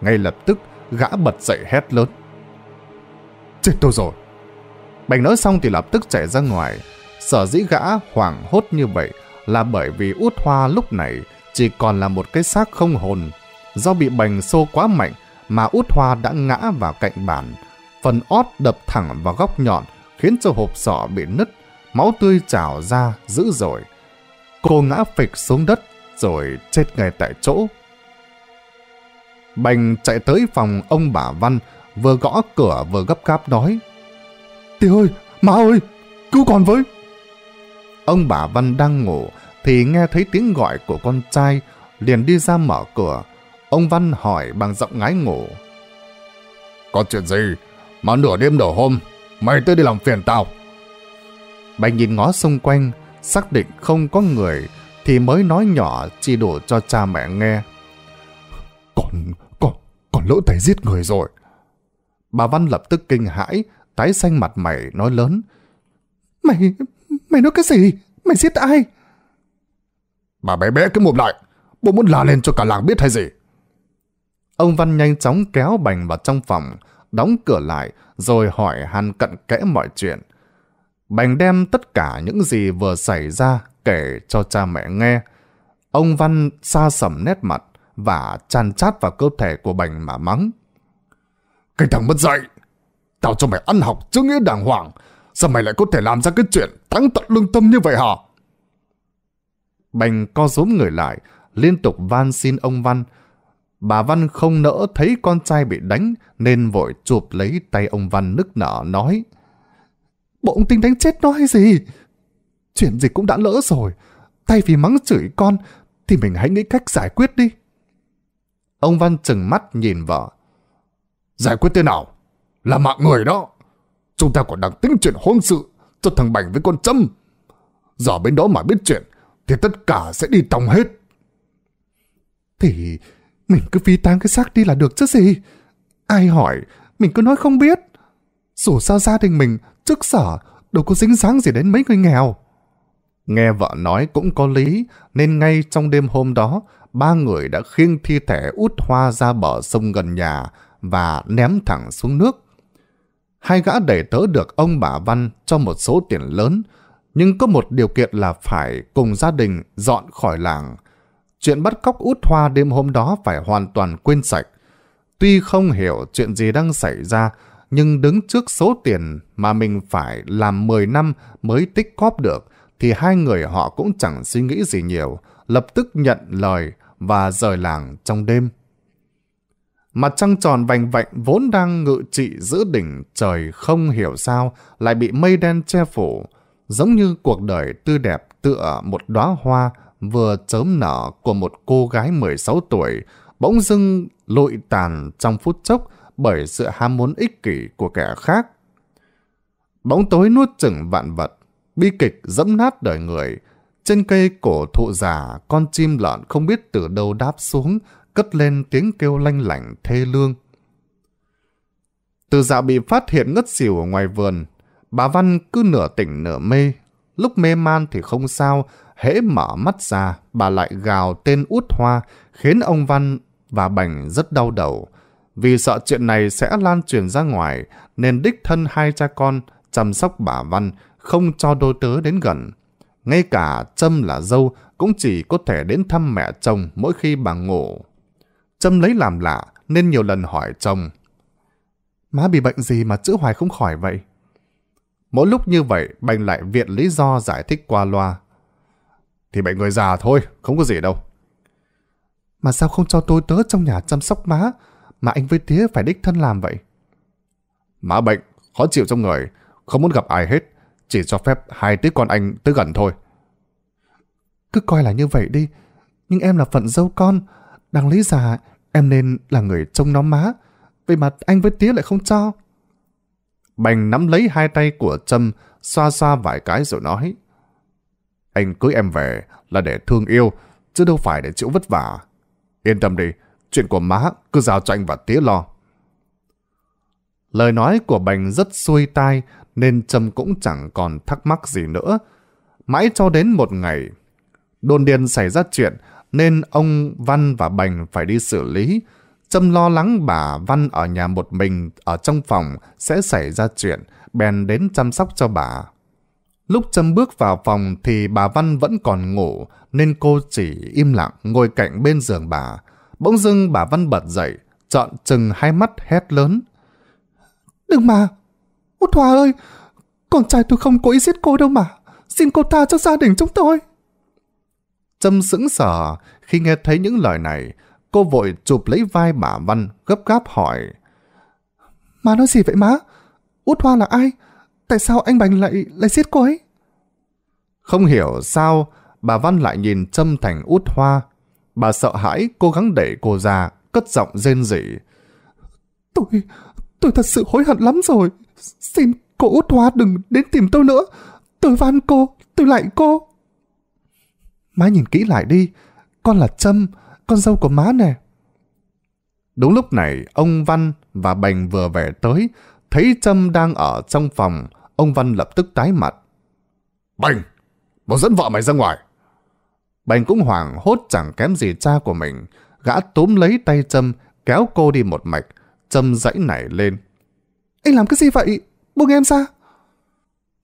Ngay lập tức, gã bật dậy hét lớn. Chết tôi rồi! Bành nói xong thì lập tức chạy ra ngoài, Sở dĩ gã hoảng hốt như vậy là bởi vì út hoa lúc này chỉ còn là một cái xác không hồn. Do bị bành xô quá mạnh mà út hoa đã ngã vào cạnh bàn. Phần ót đập thẳng vào góc nhọn khiến cho hộp sọ bị nứt, máu tươi trào ra dữ dội. Cô ngã phịch xuống đất rồi chết ngay tại chỗ. Bành chạy tới phòng ông bà Văn, vừa gõ cửa vừa gấp gáp nói. Tiêu ơi, má ơi, cứu con với! Ông bà Văn đang ngủ thì nghe thấy tiếng gọi của con trai liền đi ra mở cửa. Ông Văn hỏi bằng giọng ngái ngủ. Có chuyện gì mà nửa đêm nửa hôm mày tới đi làm phiền tao? Bạch nhìn ngó xung quanh xác định không có người thì mới nói nhỏ chỉ đủ cho cha mẹ nghe. Còn, còn, còn lỗ tay giết người rồi. Bà Văn lập tức kinh hãi, tái xanh mặt mày nói lớn. Mày, Mày nói cái gì? Mày giết ai? Bà bé bé cái mồm lại. Bố muốn la lên cho cả làng biết hay gì? Ông Văn nhanh chóng kéo Bành vào trong phòng, đóng cửa lại, rồi hỏi Hàn cận kẽ mọi chuyện. Bành đem tất cả những gì vừa xảy ra kể cho cha mẹ nghe. Ông Văn xa sầm nét mặt và chan chát vào cơ thể của Bành mà mắng. Cái thằng mất dạy! Tao cho mày ăn học chứ nghĩa đàng hoàng! Sao mày lại có thể làm ra cái chuyện táng tận lương tâm như vậy hả? Bành co rúm người lại, liên tục van xin ông Văn. Bà Văn không nỡ thấy con trai bị đánh, nên vội chụp lấy tay ông Văn nức nở nói. bộ ông tính đánh chết nó hay gì? Chuyện gì cũng đã lỡ rồi. Thay vì mắng chửi con, thì mình hãy nghĩ cách giải quyết đi. Ông Văn chừng mắt nhìn vợ. Giải quyết thế nào? Là mạng người đó. Chúng ta còn đang tính chuyện hôn sự cho thằng bảnh với con Trâm. Giờ bên đó mà biết chuyện thì tất cả sẽ đi tòng hết. Thì mình cứ phi tang cái xác đi là được chứ gì. Ai hỏi, mình cứ nói không biết. Dù sao gia đình mình, trước sở, đâu có dính dáng gì đến mấy người nghèo. Nghe vợ nói cũng có lý, nên ngay trong đêm hôm đó, ba người đã khiêng thi thể út hoa ra bờ sông gần nhà và ném thẳng xuống nước hai gã đẩy tớ được ông bà Văn cho một số tiền lớn, nhưng có một điều kiện là phải cùng gia đình dọn khỏi làng. Chuyện bắt cóc út hoa đêm hôm đó phải hoàn toàn quên sạch. Tuy không hiểu chuyện gì đang xảy ra, nhưng đứng trước số tiền mà mình phải làm 10 năm mới tích cóp được, thì hai người họ cũng chẳng suy nghĩ gì nhiều, lập tức nhận lời và rời làng trong đêm. Mặt trăng tròn vành vạnh vốn đang ngự trị giữa đỉnh trời không hiểu sao lại bị mây đen che phủ, giống như cuộc đời tươi đẹp tựa một đóa hoa vừa chớm nở của một cô gái 16 tuổi, bỗng dưng lụi tàn trong phút chốc bởi sự ham muốn ích kỷ của kẻ khác. Bóng tối nuốt chửng vạn vật, bi kịch dẫm nát đời người. Trên cây cổ thụ già, con chim lợn không biết từ đâu đáp xuống, cất lên tiếng kêu lanh lảnh thê lương. Từ dạo bị phát hiện ngất xỉu ở ngoài vườn, bà Văn cứ nửa tỉnh nửa mê. Lúc mê man thì không sao, hễ mở mắt ra, bà lại gào tên út hoa, khiến ông Văn và Bành rất đau đầu. Vì sợ chuyện này sẽ lan truyền ra ngoài, nên đích thân hai cha con chăm sóc bà Văn, không cho đôi tớ đến gần. Ngay cả Trâm là dâu cũng chỉ có thể đến thăm mẹ chồng mỗi khi bà ngủ. Trâm lấy làm lạ nên nhiều lần hỏi chồng. Má bị bệnh gì mà chữa hoài không khỏi vậy? Mỗi lúc như vậy, bệnh lại viện lý do giải thích qua loa. Thì bệnh người già thôi, không có gì đâu. Mà sao không cho tôi tớ trong nhà chăm sóc má, mà anh với tía phải đích thân làm vậy? Má bệnh, khó chịu trong người, không muốn gặp ai hết, chỉ cho phép hai đứa con anh tới gần thôi. Cứ coi là như vậy đi, nhưng em là phận dâu con, Đáng lý ra em nên là người trông nó má. Vậy mà anh với tía lại không cho. Bành nắm lấy hai tay của Trâm, xoa xoa vài cái rồi nói. Anh cưới em về là để thương yêu, chứ đâu phải để chịu vất vả. Yên tâm đi, chuyện của má cứ giao cho anh và tía lo. Lời nói của Bành rất xuôi tai nên Trâm cũng chẳng còn thắc mắc gì nữa. Mãi cho đến một ngày, đồn điền xảy ra chuyện nên ông Văn và Bành phải đi xử lý. Trâm lo lắng bà Văn ở nhà một mình ở trong phòng sẽ xảy ra chuyện, bèn đến chăm sóc cho bà. Lúc Trâm bước vào phòng thì bà Văn vẫn còn ngủ nên cô chỉ im lặng ngồi cạnh bên giường bà. Bỗng dưng bà Văn bật dậy, trọn trừng hai mắt hét lớn. Đừng mà! Út Hòa ơi! Con trai tôi không cố ý giết cô đâu mà! Xin cô tha cho gia đình chúng tôi! Trâm sững sờ khi nghe thấy những lời này. Cô vội chụp lấy vai bà Văn gấp gáp hỏi. Má nói gì vậy má? Út Hoa là ai? Tại sao anh Bành lại lại giết cô ấy? Không hiểu sao bà Văn lại nhìn Trâm thành Út Hoa. Bà sợ hãi cố gắng đẩy cô ra, cất giọng rên rỉ. Tôi, tôi thật sự hối hận lắm rồi. Xin cô Út Hoa đừng đến tìm tôi nữa. Tôi van cô, tôi lại cô. Má nhìn kỹ lại đi, con là Trâm, con dâu của má nè. Đúng lúc này, ông Văn và Bành vừa về tới, thấy Trâm đang ở trong phòng, ông Văn lập tức tái mặt. Bành, mau dẫn vợ mày ra ngoài. Bành cũng hoảng hốt chẳng kém gì cha của mình, gã túm lấy tay Trâm, kéo cô đi một mạch, Trâm dãy nảy lên. Anh làm cái gì vậy? Buông em ra.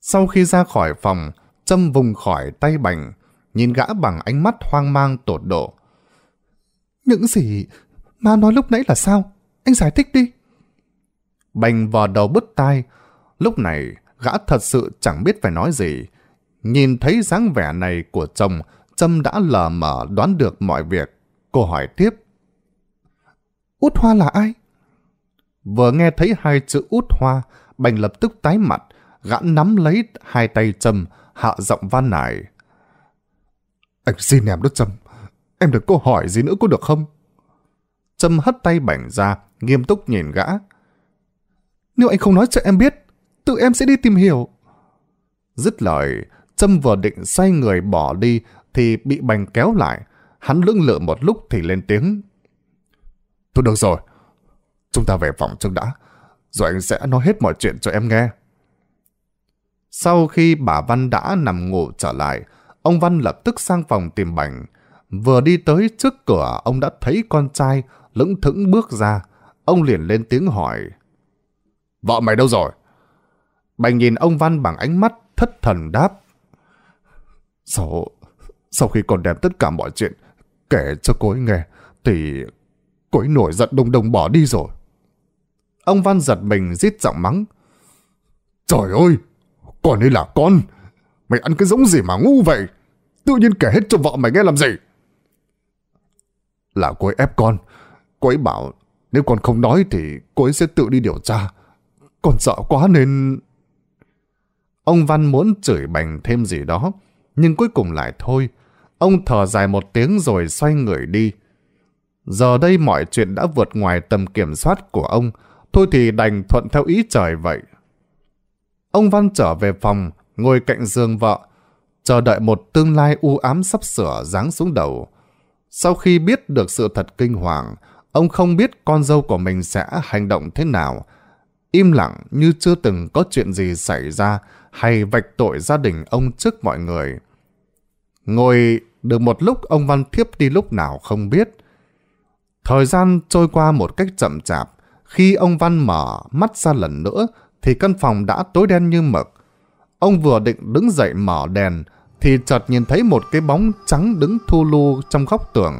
Sau khi ra khỏi phòng, Trâm vùng khỏi tay Bành, nhìn gã bằng ánh mắt hoang mang tột độ. Những gì mà nói lúc nãy là sao? Anh giải thích đi. Bành vò đầu bứt tai. Lúc này, gã thật sự chẳng biết phải nói gì. Nhìn thấy dáng vẻ này của chồng, Trâm đã lờ mờ đoán được mọi việc. Cô hỏi tiếp. Út Hoa là ai? Vừa nghe thấy hai chữ Út Hoa, Bành lập tức tái mặt, gã nắm lấy hai tay Trâm, hạ giọng van nài. Anh xin em đó Trâm, em được có hỏi gì nữa có được không? Trâm hất tay bảnh ra, nghiêm túc nhìn gã. Nếu anh không nói cho em biết, tự em sẽ đi tìm hiểu. Dứt lời, Trâm vừa định xoay người bỏ đi thì bị bành kéo lại. Hắn lưỡng lự một lúc thì lên tiếng. Thôi được rồi, chúng ta về phòng trước đã, rồi anh sẽ nói hết mọi chuyện cho em nghe. Sau khi bà Văn đã nằm ngủ trở lại, Ông Văn lập tức sang phòng tìm bảnh. Vừa đi tới trước cửa, ông đã thấy con trai lững thững bước ra. Ông liền lên tiếng hỏi. Vợ mày đâu rồi? Bành nhìn ông Văn bằng ánh mắt thất thần đáp. Sau, sau khi còn đem tất cả mọi chuyện kể cho cô ấy nghe, thì cô ấy nổi giận đùng đùng bỏ đi rồi. Ông Văn giật mình rít giọng mắng. Trời ơi! Con ấy là con! Mày ăn cái giống gì mà ngu vậy? Tự nhiên kể hết cho vợ mày nghe làm gì? Là cô ấy ép con. Cô ấy bảo nếu con không nói thì cô ấy sẽ tự đi điều tra. Con sợ quá nên... Ông Văn muốn chửi bành thêm gì đó, nhưng cuối cùng lại thôi. Ông thở dài một tiếng rồi xoay người đi. Giờ đây mọi chuyện đã vượt ngoài tầm kiểm soát của ông, thôi thì đành thuận theo ý trời vậy. Ông Văn trở về phòng, ngồi cạnh giường vợ, chờ đợi một tương lai u ám sắp sửa giáng xuống đầu. Sau khi biết được sự thật kinh hoàng, ông không biết con dâu của mình sẽ hành động thế nào. Im lặng như chưa từng có chuyện gì xảy ra hay vạch tội gia đình ông trước mọi người. Ngồi được một lúc ông Văn Thiếp đi lúc nào không biết. Thời gian trôi qua một cách chậm chạp. Khi ông Văn mở mắt ra lần nữa thì căn phòng đã tối đen như mực. Ông vừa định đứng dậy mở đèn, thì chợt nhìn thấy một cái bóng trắng đứng thu lu trong góc tường.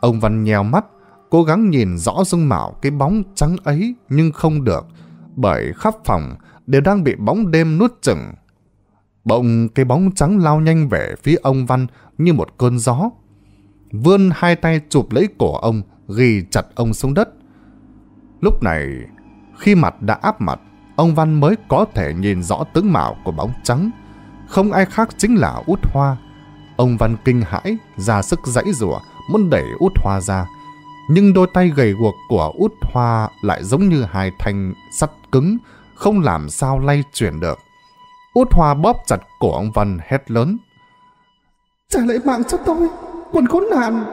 Ông Văn nheo mắt, cố gắng nhìn rõ dung mạo cái bóng trắng ấy nhưng không được, bởi khắp phòng đều đang bị bóng đêm nuốt chừng. Bỗng cái bóng trắng lao nhanh về phía ông Văn như một cơn gió. Vươn hai tay chụp lấy cổ ông, ghi chặt ông xuống đất. Lúc này, khi mặt đã áp mặt, ông Văn mới có thể nhìn rõ tướng mạo của bóng trắng. Không ai khác chính là út hoa. Ông Văn kinh hãi, ra sức giãy rủa muốn đẩy út hoa ra. Nhưng đôi tay gầy guộc của út hoa lại giống như hai thanh sắt cứng, không làm sao lay chuyển được. Út hoa bóp chặt cổ ông Văn hét lớn. Trả lại mạng cho tôi, còn khốn nạn.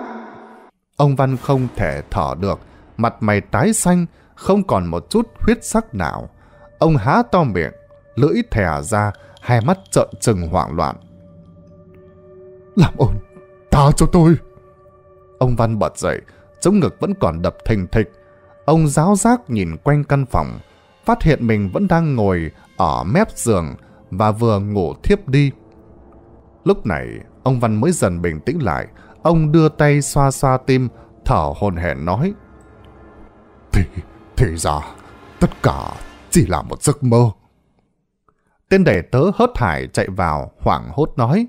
Ông Văn không thể thở được, mặt mày tái xanh, không còn một chút huyết sắc nào. Ông há to miệng, lưỡi thẻ ra, hai mắt trợn trừng hoảng loạn. Làm ơn, tha cho tôi! Ông Văn bật dậy, chống ngực vẫn còn đập thình thịch. Ông giáo giác nhìn quanh căn phòng, phát hiện mình vẫn đang ngồi ở mép giường và vừa ngủ thiếp đi. Lúc này, ông Văn mới dần bình tĩnh lại. Ông đưa tay xoa xoa tim, thở hồn hển nói. Thì, thì ra, tất cả chỉ là một giấc mơ. Tên đệ tớ hớt hải chạy vào, hoảng hốt nói.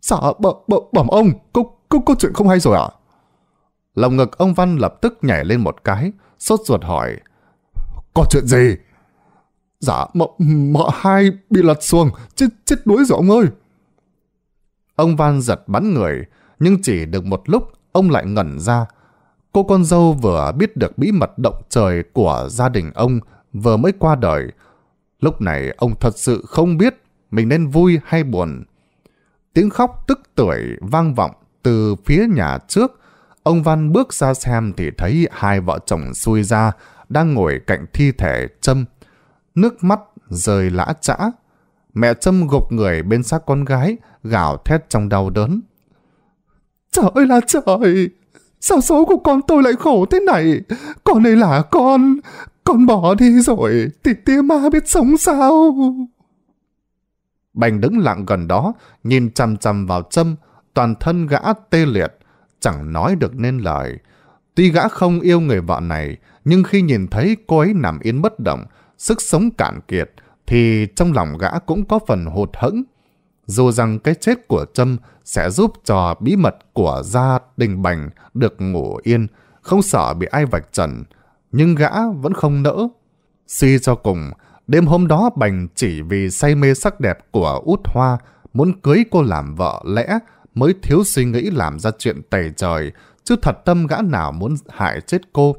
Dạ, b, b, bẩm ông, có, có, có chuyện không hay rồi ạ? À? Lòng ngực ông Văn lập tức nhảy lên một cái, sốt ruột hỏi. Có chuyện gì? Dạ, mợ, mợ hai bị lật xuồng, chết, chết đuối rồi ông ơi. Ông Văn giật bắn người, nhưng chỉ được một lúc ông lại ngẩn ra. Cô con dâu vừa biết được bí mật động trời của gia đình ông vừa mới qua đời. Lúc này ông thật sự không biết mình nên vui hay buồn. Tiếng khóc tức tuổi vang vọng từ phía nhà trước. Ông Văn bước ra xem thì thấy hai vợ chồng xui ra đang ngồi cạnh thi thể Trâm. Nước mắt rơi lã trã. Mẹ Trâm gục người bên xác con gái, gào thét trong đau đớn. Trời ơi là trời! Sao số của con tôi lại khổ thế này? Con này là con, con bỏ đi rồi, thì tía ma biết sống sao? Bành đứng lặng gần đó, nhìn chằm chằm vào châm, toàn thân gã tê liệt, chẳng nói được nên lời. Tuy gã không yêu người vợ này, nhưng khi nhìn thấy cô ấy nằm yên bất động, sức sống cạn kiệt, thì trong lòng gã cũng có phần hụt hẫng. Dù rằng cái chết của Trâm sẽ giúp cho bí mật của gia đình Bành được ngủ yên, không sợ bị ai vạch trần, nhưng gã vẫn không nỡ. Suy cho cùng, đêm hôm đó Bành chỉ vì say mê sắc đẹp của út hoa, muốn cưới cô làm vợ lẽ mới thiếu suy nghĩ làm ra chuyện tày trời, chứ thật tâm gã nào muốn hại chết cô.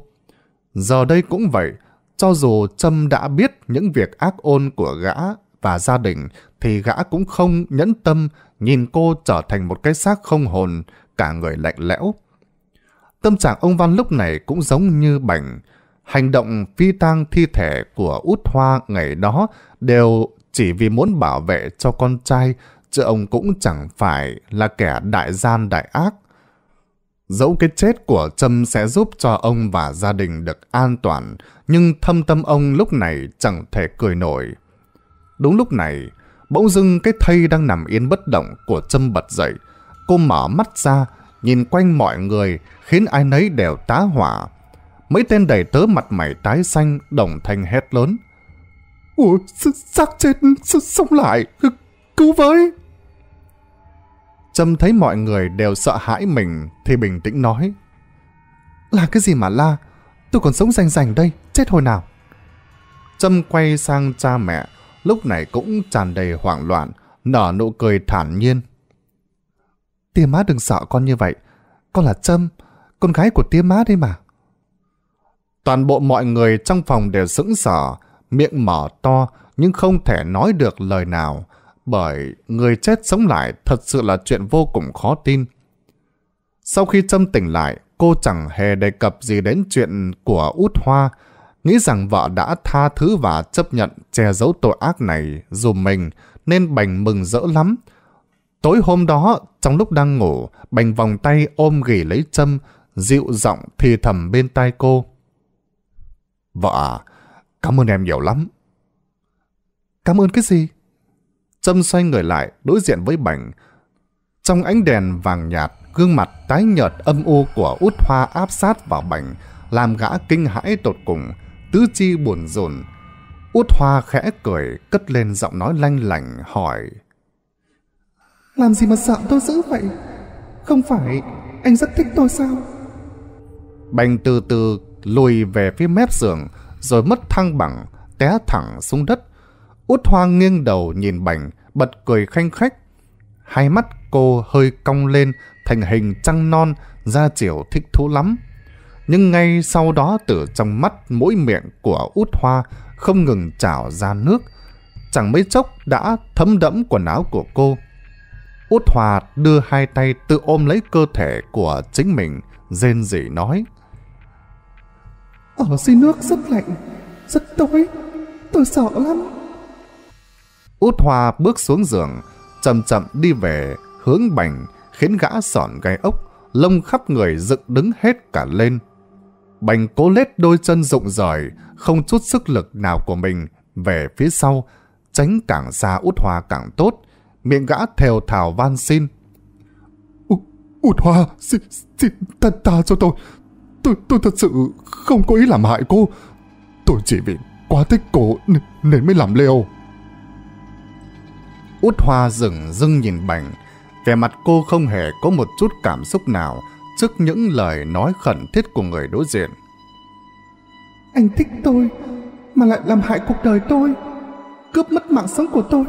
Giờ đây cũng vậy, cho dù Trâm đã biết những việc ác ôn của gã và gia đình, thì gã cũng không nhẫn tâm nhìn cô trở thành một cái xác không hồn, cả người lạnh lẽo. Tâm trạng ông Văn lúc này cũng giống như bảnh, hành động phi tang thi thể của Út Hoa ngày đó đều chỉ vì muốn bảo vệ cho con trai, chứ ông cũng chẳng phải là kẻ đại gian đại ác. Dẫu cái chết của Trâm sẽ giúp cho ông và gia đình được an toàn, nhưng thâm tâm ông lúc này chẳng thể cười nổi. Đúng lúc này, bỗng dưng cái thây đang nằm yên bất động của Trâm bật dậy. Cô mở mắt ra, nhìn quanh mọi người, khiến ai nấy đều tá hỏa mấy tên đầy tớ mặt mày tái xanh đồng thanh hét lớn. Ủa, xác chết, sống lại, cứu với! Trâm thấy mọi người đều sợ hãi mình thì bình tĩnh nói. Là cái gì mà la, tôi còn sống rành rành đây, chết hồi nào? Trâm quay sang cha mẹ, lúc này cũng tràn đầy hoảng loạn, nở nụ cười thản nhiên. Tia má đừng sợ con như vậy, con là Trâm, con gái của tia má đây mà. Toàn bộ mọi người trong phòng đều sững sờ, miệng mở to nhưng không thể nói được lời nào, bởi người chết sống lại thật sự là chuyện vô cùng khó tin. Sau khi Trâm tỉnh lại, cô chẳng hề đề cập gì đến chuyện của Út Hoa, nghĩ rằng vợ đã tha thứ và chấp nhận che giấu tội ác này dù mình nên Bành mừng rỡ lắm. Tối hôm đó, trong lúc đang ngủ, Bành vòng tay ôm ghì lấy Trâm, dịu giọng thì thầm bên tai cô. Vợ à, cảm ơn em nhiều lắm. Cảm ơn cái gì? Trâm xoay người lại, đối diện với Bảnh. Trong ánh đèn vàng nhạt, gương mặt tái nhợt âm u của út hoa áp sát vào Bảnh, làm gã kinh hãi tột cùng, tứ chi buồn rồn. Út hoa khẽ cười, cất lên giọng nói lanh lành, hỏi. Làm gì mà sợ tôi dữ vậy? Không phải, anh rất thích tôi sao? Bành từ từ lùi về phía mép giường, rồi mất thăng bằng, té thẳng xuống đất. Út Hoa nghiêng đầu nhìn Bảnh, bật cười khanh khách. Hai mắt cô hơi cong lên, thành hình trăng non, da chiều thích thú lắm. Nhưng ngay sau đó từ trong mắt mỗi miệng của Út Hoa không ngừng trào ra nước. Chẳng mấy chốc đã thấm đẫm quần áo của cô. Út Hoa đưa hai tay tự ôm lấy cơ thể của chính mình, rên rỉ nói. Ở dưới nước rất lạnh, rất tối, tôi sợ lắm. Út Hoa bước xuống giường, chậm chậm đi về hướng bành, khiến gã sọn gai ốc, lông khắp người dựng đứng hết cả lên. Bành cố lết đôi chân rụng rời, không chút sức lực nào của mình về phía sau, tránh càng xa út hoa càng tốt, miệng gã thều thào van xin. U, út hoa, xin, xin ta, ta cho tôi, Tôi, tôi thật sự không có ý làm hại cô. Tôi chỉ vì quá thích cô nên mới làm Leo. Út Hoa dừng dưng nhìn Bành. Vẻ mặt cô không hề có một chút cảm xúc nào trước những lời nói khẩn thiết của người đối diện. Anh thích tôi mà lại làm hại cuộc đời tôi. Cướp mất mạng sống của tôi.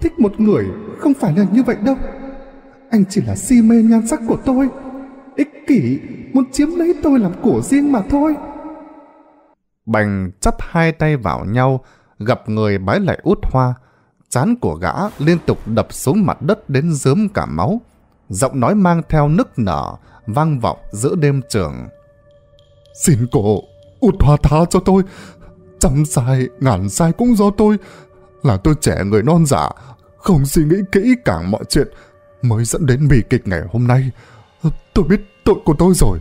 Thích một người không phải là như vậy đâu. Anh chỉ là si mê nhan sắc của Tôi ích kỷ, muốn chiếm lấy tôi làm của riêng mà thôi. Bành chắp hai tay vào nhau, gặp người bái lại út hoa. Chán của gã liên tục đập xuống mặt đất đến dớm cả máu. Giọng nói mang theo nức nở, vang vọng giữa đêm trường. Xin cổ, út hoa tha cho tôi. Trăm sai, ngàn sai cũng do tôi. Là tôi trẻ người non giả, dạ, không suy nghĩ kỹ càng mọi chuyện mới dẫn đến bi kịch ngày hôm nay. Tôi biết Tội của tôi rồi.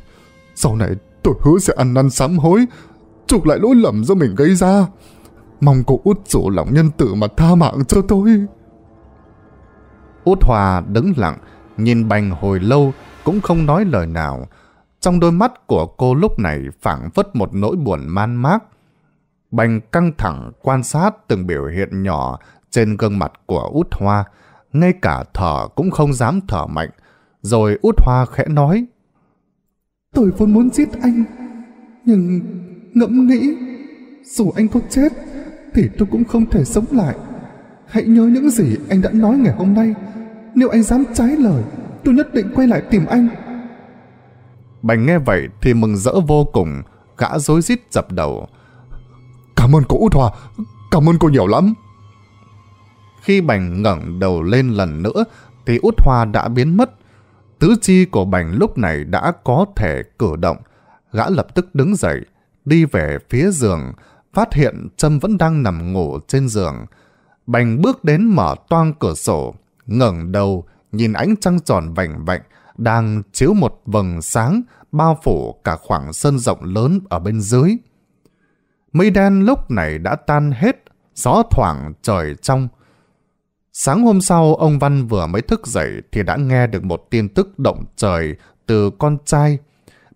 Sau này tôi hứa sẽ ăn năn sám hối, chuộc lại lỗi lầm do mình gây ra. Mong cô út rủ lòng nhân tử mà tha mạng cho tôi. Út Hòa đứng lặng, nhìn bành hồi lâu cũng không nói lời nào. Trong đôi mắt của cô lúc này phảng phất một nỗi buồn man mác. Bành căng thẳng quan sát từng biểu hiện nhỏ trên gương mặt của Út Hoa, ngay cả thở cũng không dám thở mạnh. Rồi Út Hoa khẽ nói. Tôi vốn muốn giết anh, nhưng ngẫm nghĩ, dù anh có chết, thì tôi cũng không thể sống lại. Hãy nhớ những gì anh đã nói ngày hôm nay. Nếu anh dám trái lời, tôi nhất định quay lại tìm anh. Bành nghe vậy thì mừng rỡ vô cùng, gã rối rít dập đầu. Cảm ơn cô Út Hòa, cảm ơn cô nhiều lắm. Khi Bành ngẩng đầu lên lần nữa thì Út Hòa đã biến mất Tứ chi của Bành lúc này đã có thể cử động. Gã lập tức đứng dậy, đi về phía giường, phát hiện Trâm vẫn đang nằm ngủ trên giường. Bành bước đến mở toang cửa sổ, ngẩng đầu, nhìn ánh trăng tròn vành vạnh, đang chiếu một vầng sáng, bao phủ cả khoảng sân rộng lớn ở bên dưới. Mây đen lúc này đã tan hết, gió thoảng trời trong, Sáng hôm sau, ông Văn vừa mới thức dậy thì đã nghe được một tin tức động trời từ con trai.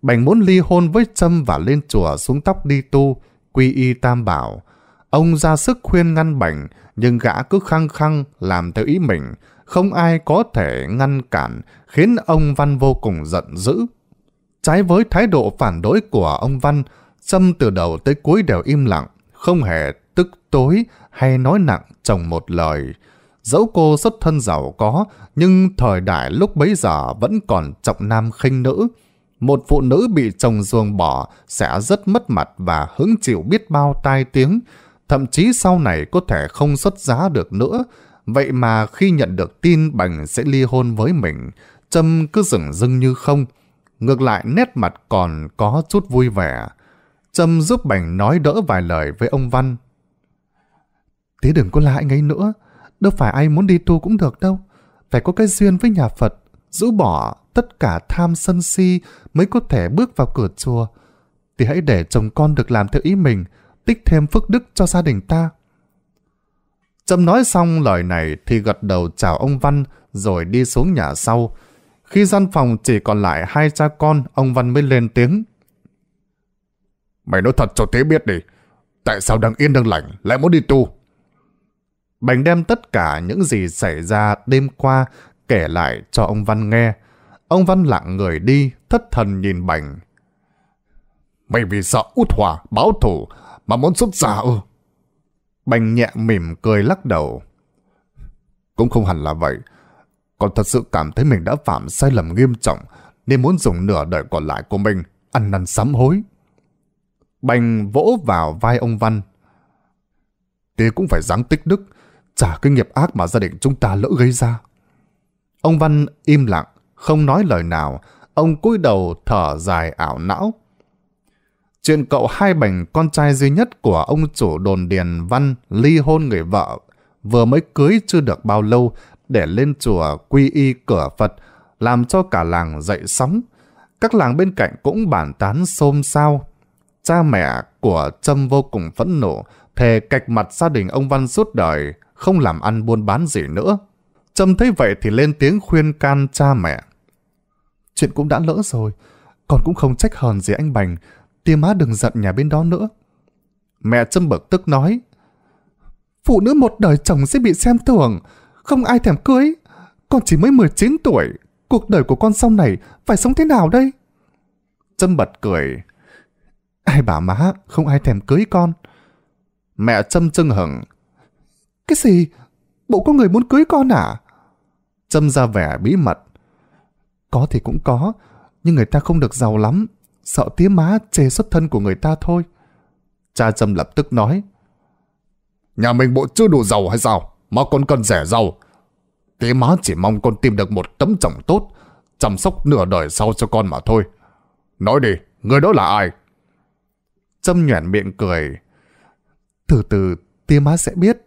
Bành muốn ly hôn với Trâm và lên chùa xuống tóc đi tu, quy y tam bảo. Ông ra sức khuyên ngăn Bành, nhưng gã cứ khăng khăng làm theo ý mình. Không ai có thể ngăn cản, khiến ông Văn vô cùng giận dữ. Trái với thái độ phản đối của ông Văn, Trâm từ đầu tới cuối đều im lặng, không hề tức tối hay nói nặng chồng một lời. Dẫu cô xuất thân giàu có, nhưng thời đại lúc bấy giờ vẫn còn trọng nam khinh nữ. Một phụ nữ bị chồng ruồng bỏ sẽ rất mất mặt và hứng chịu biết bao tai tiếng, thậm chí sau này có thể không xuất giá được nữa. Vậy mà khi nhận được tin Bành sẽ ly hôn với mình, Trâm cứ dừng dưng như không. Ngược lại nét mặt còn có chút vui vẻ. Trâm giúp Bành nói đỡ vài lời với ông Văn. Thế đừng có lại ngay nữa, Đâu phải ai muốn đi tu cũng được đâu. Phải có cái duyên với nhà Phật, rũ bỏ tất cả tham sân si mới có thể bước vào cửa chùa. Thì hãy để chồng con được làm theo ý mình, tích thêm phước đức cho gia đình ta. Trâm nói xong lời này thì gật đầu chào ông Văn rồi đi xuống nhà sau. Khi gian phòng chỉ còn lại hai cha con, ông Văn mới lên tiếng. Mày nói thật cho tế biết đi, tại sao đang yên đang lành lại muốn đi tu? Bành đem tất cả những gì xảy ra đêm qua kể lại cho ông Văn nghe. Ông Văn lặng người đi, thất thần nhìn Bành. Mày vì sợ út hòa, báo thủ, mà muốn xuất giả ư? Bành nhẹ mỉm cười lắc đầu. Cũng không hẳn là vậy. Còn thật sự cảm thấy mình đã phạm sai lầm nghiêm trọng, nên muốn dùng nửa đời còn lại của mình, ăn năn sám hối. Bành vỗ vào vai ông Văn. Tê cũng phải dám tích đức, trả cái nghiệp ác mà gia đình chúng ta lỡ gây ra. Ông Văn im lặng, không nói lời nào, ông cúi đầu thở dài ảo não. Chuyện cậu hai bành con trai duy nhất của ông chủ đồn điền Văn ly hôn người vợ, vừa mới cưới chưa được bao lâu để lên chùa quy y cửa Phật, làm cho cả làng dậy sóng. Các làng bên cạnh cũng bàn tán xôn xao. Cha mẹ của Trâm vô cùng phẫn nộ, thề cạch mặt gia đình ông Văn suốt đời, không làm ăn buôn bán gì nữa. Trâm thấy vậy thì lên tiếng khuyên can cha mẹ. Chuyện cũng đã lỡ rồi, con cũng không trách hờn gì anh Bành, tia má đừng giận nhà bên đó nữa. Mẹ Trâm bực tức nói, Phụ nữ một đời chồng sẽ bị xem thường, không ai thèm cưới. Con chỉ mới 19 tuổi, cuộc đời của con sau này phải sống thế nào đây? Trâm bật cười, Ai bà má, không ai thèm cưới con. Mẹ Trâm trưng hửng, cái gì? Bộ có người muốn cưới con à? Trâm ra vẻ bí mật. Có thì cũng có, nhưng người ta không được giàu lắm, sợ tía má chê xuất thân của người ta thôi. Cha Trâm lập tức nói. Nhà mình bộ chưa đủ giàu hay sao? Mà con cần rẻ giàu. Tía má chỉ mong con tìm được một tấm chồng tốt, chăm sóc nửa đời sau cho con mà thôi. Nói đi, người đó là ai? Trâm nhoẻn miệng cười. Từ từ, tía má sẽ biết.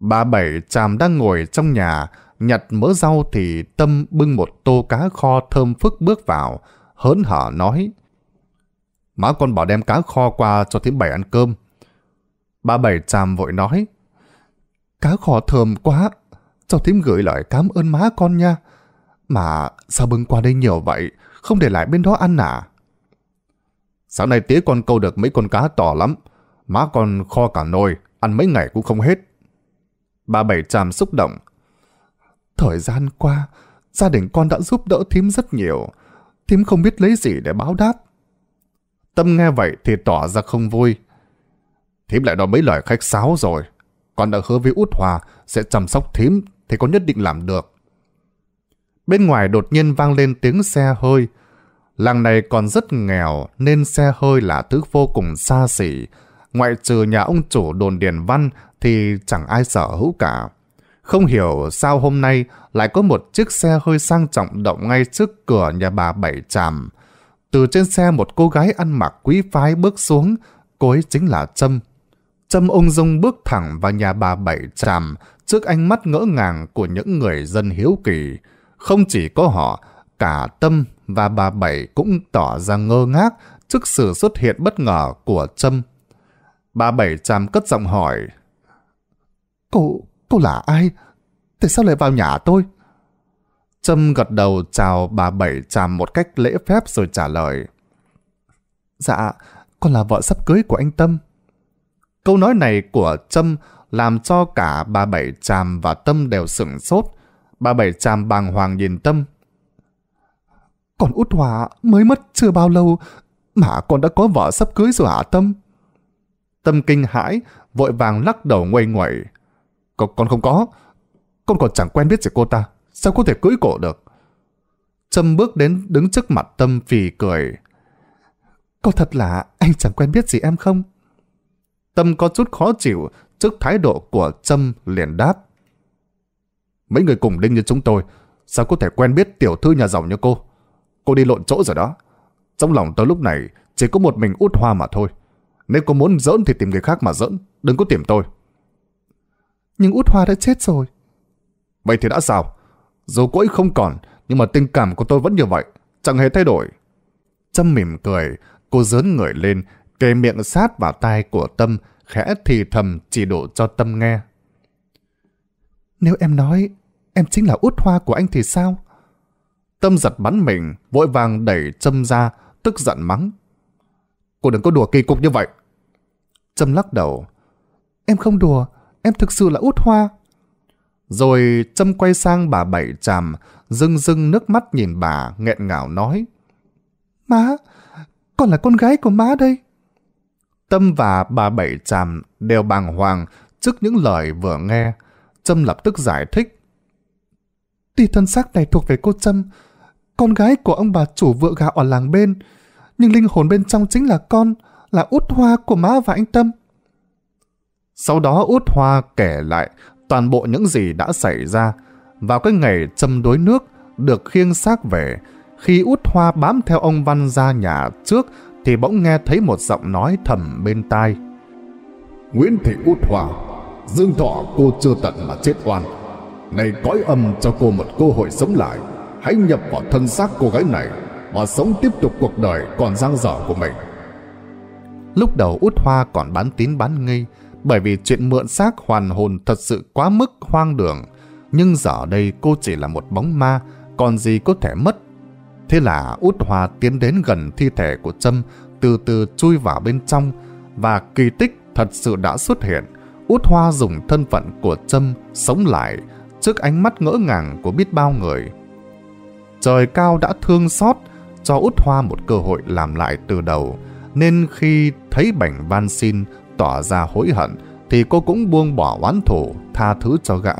Bà Bảy chàm đang ngồi trong nhà, nhặt mỡ rau thì Tâm bưng một tô cá kho thơm phức bước vào, hớn hở nói. Má con bảo đem cá kho qua cho thím Bảy ăn cơm. Bà Bảy chàm vội nói. Cá kho thơm quá, cho thím gửi lại cảm ơn má con nha. Mà sao bưng qua đây nhiều vậy, không để lại bên đó ăn à? Sáng nay tía con câu được mấy con cá to lắm, má con kho cả nồi, ăn mấy ngày cũng không hết. Bà Bảy Tràm xúc động. Thời gian qua, gia đình con đã giúp đỡ thím rất nhiều. Thím không biết lấy gì để báo đáp. Tâm nghe vậy thì tỏ ra không vui. Thím lại nói mấy lời khách sáo rồi. Con đã hứa với Út Hòa sẽ chăm sóc thím thì con nhất định làm được. Bên ngoài đột nhiên vang lên tiếng xe hơi. Làng này còn rất nghèo nên xe hơi là thứ vô cùng xa xỉ ngoại trừ nhà ông chủ đồn điền văn thì chẳng ai sở hữu cả. Không hiểu sao hôm nay lại có một chiếc xe hơi sang trọng động ngay trước cửa nhà bà Bảy Tràm. Từ trên xe một cô gái ăn mặc quý phái bước xuống, cô ấy chính là Trâm. Trâm ung dung bước thẳng vào nhà bà Bảy Tràm trước ánh mắt ngỡ ngàng của những người dân hiếu kỳ. Không chỉ có họ, cả Tâm và bà Bảy cũng tỏ ra ngơ ngác trước sự xuất hiện bất ngờ của Trâm Bà Bảy Tràm cất giọng hỏi. Cô, cô là ai? Tại sao lại vào nhà tôi? Trâm gật đầu chào bà Bảy Tràm một cách lễ phép rồi trả lời. Dạ, con là vợ sắp cưới của anh Tâm. Câu nói này của Trâm làm cho cả bà Bảy Tràm và Tâm đều sửng sốt. Bà Bảy Tràm bàng hoàng nhìn Tâm. Còn út hòa mới mất chưa bao lâu mà con đã có vợ sắp cưới rồi hả Tâm? Tâm kinh hãi, vội vàng lắc đầu ngoay ngoậy Con, con không có, con còn chẳng quen biết gì cô ta, sao có thể cưỡi cổ được? Trâm bước đến đứng trước mặt Tâm phì cười. Có thật là anh chẳng quen biết gì em không? Tâm có chút khó chịu trước thái độ của Trâm liền đáp. Mấy người cùng đinh như chúng tôi, sao có thể quen biết tiểu thư nhà giàu như cô? Cô đi lộn chỗ rồi đó. Trong lòng tôi lúc này chỉ có một mình út hoa mà thôi. Nếu cô muốn giỡn thì tìm người khác mà giỡn, đừng có tìm tôi. Nhưng Út Hoa đã chết rồi. Vậy thì đã sao? Dù cô ấy không còn, nhưng mà tình cảm của tôi vẫn như vậy, chẳng hề thay đổi. Trâm mỉm cười, cô dớn người lên, kề miệng sát vào tai của Tâm, khẽ thì thầm chỉ độ cho Tâm nghe. Nếu em nói, em chính là út hoa của anh thì sao? Tâm giật bắn mình, vội vàng đẩy Trâm ra, tức giận mắng. Cô đừng có đùa kỳ cục như vậy. Trâm lắc đầu. Em không đùa, em thực sự là út hoa. Rồi Trâm quay sang bà Bảy chàm, rưng rưng nước mắt nhìn bà, nghẹn ngào nói. Má, con là con gái của má đây. Tâm và bà Bảy chàm đều bàng hoàng trước những lời vừa nghe. Trâm lập tức giải thích. Tuy thân xác này thuộc về cô Trâm, con gái của ông bà chủ vựa gạo ở làng bên, nhưng linh hồn bên trong chính là con là út hoa của má và anh Tâm. Sau đó út hoa kể lại toàn bộ những gì đã xảy ra vào cái ngày châm đối nước được khiêng xác về. Khi út hoa bám theo ông Văn ra nhà trước thì bỗng nghe thấy một giọng nói thầm bên tai. Nguyễn Thị út hoa, dương thọ cô chưa tận mà chết oan. Này cõi âm cho cô một cơ hội sống lại. Hãy nhập vào thân xác cô gái này và sống tiếp tục cuộc đời còn dang dở của mình. Lúc đầu út hoa còn bán tín bán nghi, bởi vì chuyện mượn xác hoàn hồn thật sự quá mức hoang đường. Nhưng giờ đây cô chỉ là một bóng ma, còn gì có thể mất. Thế là út hoa tiến đến gần thi thể của Trâm, từ từ chui vào bên trong, và kỳ tích thật sự đã xuất hiện. Út hoa dùng thân phận của Trâm sống lại trước ánh mắt ngỡ ngàng của biết bao người. Trời cao đã thương xót, cho Út Hoa một cơ hội làm lại từ đầu nên khi thấy Bảnh van xin tỏ ra hối hận thì cô cũng buông bỏ oán thủ tha thứ cho gã.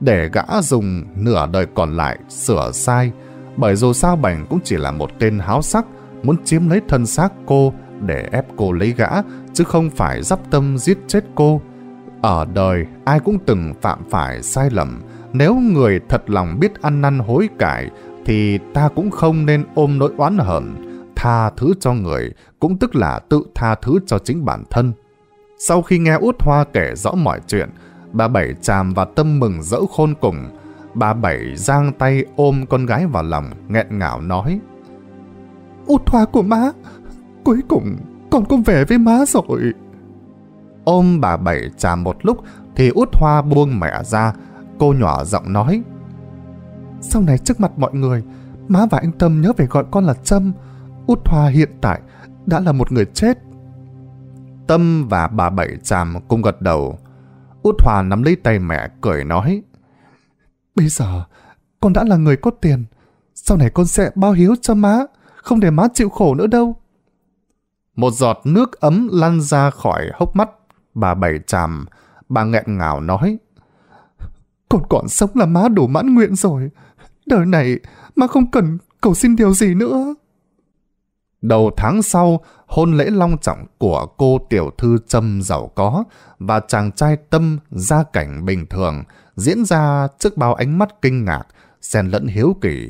Để gã dùng nửa đời còn lại sửa sai bởi dù sao Bảnh cũng chỉ là một tên háo sắc muốn chiếm lấy thân xác cô để ép cô lấy gã chứ không phải dắp tâm giết chết cô. Ở đời ai cũng từng phạm phải sai lầm nếu người thật lòng biết ăn năn hối cải thì ta cũng không nên ôm nỗi oán hận tha thứ cho người cũng tức là tự tha thứ cho chính bản thân. Sau khi nghe Út Hoa kể rõ mọi chuyện, bà Bảy chàm và tâm mừng dỡ khôn cùng. Bà Bảy giang tay ôm con gái vào lòng, nghẹn ngào nói. Út Hoa của má, cuối cùng con cũng về với má rồi. Ôm bà Bảy chàm một lúc thì Út Hoa buông mẹ ra, cô nhỏ giọng nói. Sau này trước mặt mọi người, má và anh Tâm nhớ phải gọi con là Trâm, Út Hoa hiện tại đã là một người chết. Tâm và bà Bảy Tràm cùng gật đầu. Út Hoa nắm lấy tay mẹ cười nói. Bây giờ con đã là người có tiền. Sau này con sẽ bao hiếu cho má. Không để má chịu khổ nữa đâu. Một giọt nước ấm lăn ra khỏi hốc mắt. Bà Bảy Tràm, bà nghẹn ngào nói. Con còn sống là má đủ mãn nguyện rồi. Đời này má không cần cầu xin điều gì nữa. Đầu tháng sau, hôn lễ long trọng của cô tiểu thư Trâm giàu có và chàng trai Tâm gia cảnh bình thường diễn ra trước bao ánh mắt kinh ngạc, xen lẫn hiếu kỳ.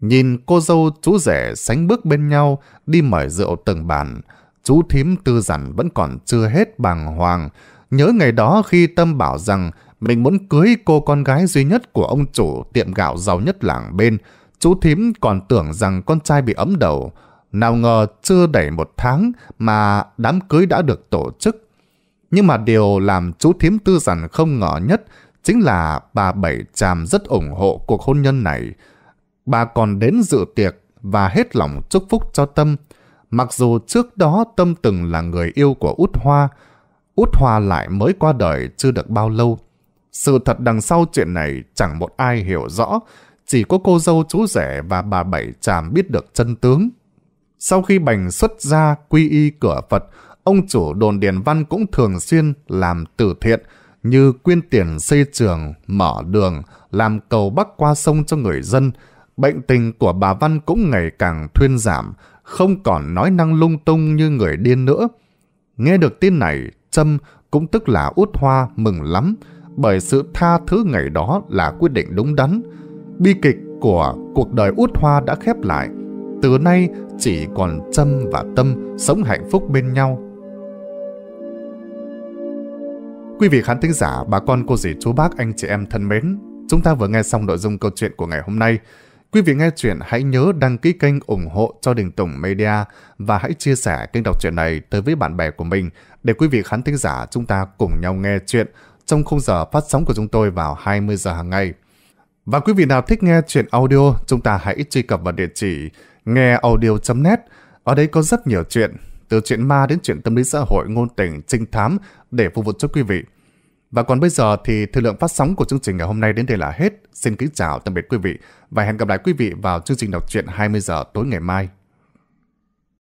Nhìn cô dâu chú rể sánh bước bên nhau đi mời rượu từng bàn, chú thím tư dặn vẫn còn chưa hết bàng hoàng. Nhớ ngày đó khi Tâm bảo rằng mình muốn cưới cô con gái duy nhất của ông chủ tiệm gạo giàu nhất làng bên, chú thím còn tưởng rằng con trai bị ấm đầu, nào ngờ chưa đẩy một tháng mà đám cưới đã được tổ chức. Nhưng mà điều làm chú thím tư giản không ngờ nhất chính là bà Bảy Tràm rất ủng hộ cuộc hôn nhân này. Bà còn đến dự tiệc và hết lòng chúc phúc cho Tâm. Mặc dù trước đó Tâm từng là người yêu của Út Hoa, Út Hoa lại mới qua đời chưa được bao lâu. Sự thật đằng sau chuyện này chẳng một ai hiểu rõ, chỉ có cô dâu chú rể và bà Bảy Tràm biết được chân tướng. Sau khi Bành xuất gia quy y cửa Phật, ông chủ đồn Điền Văn cũng thường xuyên làm từ thiện như quyên tiền xây trường, mở đường, làm cầu bắc qua sông cho người dân. Bệnh tình của bà Văn cũng ngày càng thuyên giảm, không còn nói năng lung tung như người điên nữa. Nghe được tin này, Trâm cũng tức là út hoa mừng lắm, bởi sự tha thứ ngày đó là quyết định đúng đắn. Bi kịch của cuộc đời út hoa đã khép lại, từ nay chỉ còn Trâm và Tâm sống hạnh phúc bên nhau. Quý vị khán thính giả, bà con cô dì chú bác, anh chị em thân mến, chúng ta vừa nghe xong nội dung câu chuyện của ngày hôm nay. Quý vị nghe chuyện hãy nhớ đăng ký kênh ủng hộ cho Đình Tùng Media và hãy chia sẻ kênh đọc truyện này tới với bạn bè của mình để quý vị khán thính giả chúng ta cùng nhau nghe chuyện trong khung giờ phát sóng của chúng tôi vào 20 giờ hàng ngày. Và quý vị nào thích nghe chuyện audio, chúng ta hãy truy cập vào địa chỉ nghe audio.net. Ở đây có rất nhiều chuyện, từ chuyện ma đến chuyện tâm lý xã hội, ngôn tình, trinh thám để phục vụ cho quý vị. Và còn bây giờ thì thời lượng phát sóng của chương trình ngày hôm nay đến đây là hết. Xin kính chào tạm biệt quý vị và hẹn gặp lại quý vị vào chương trình đọc truyện 20 giờ tối ngày mai.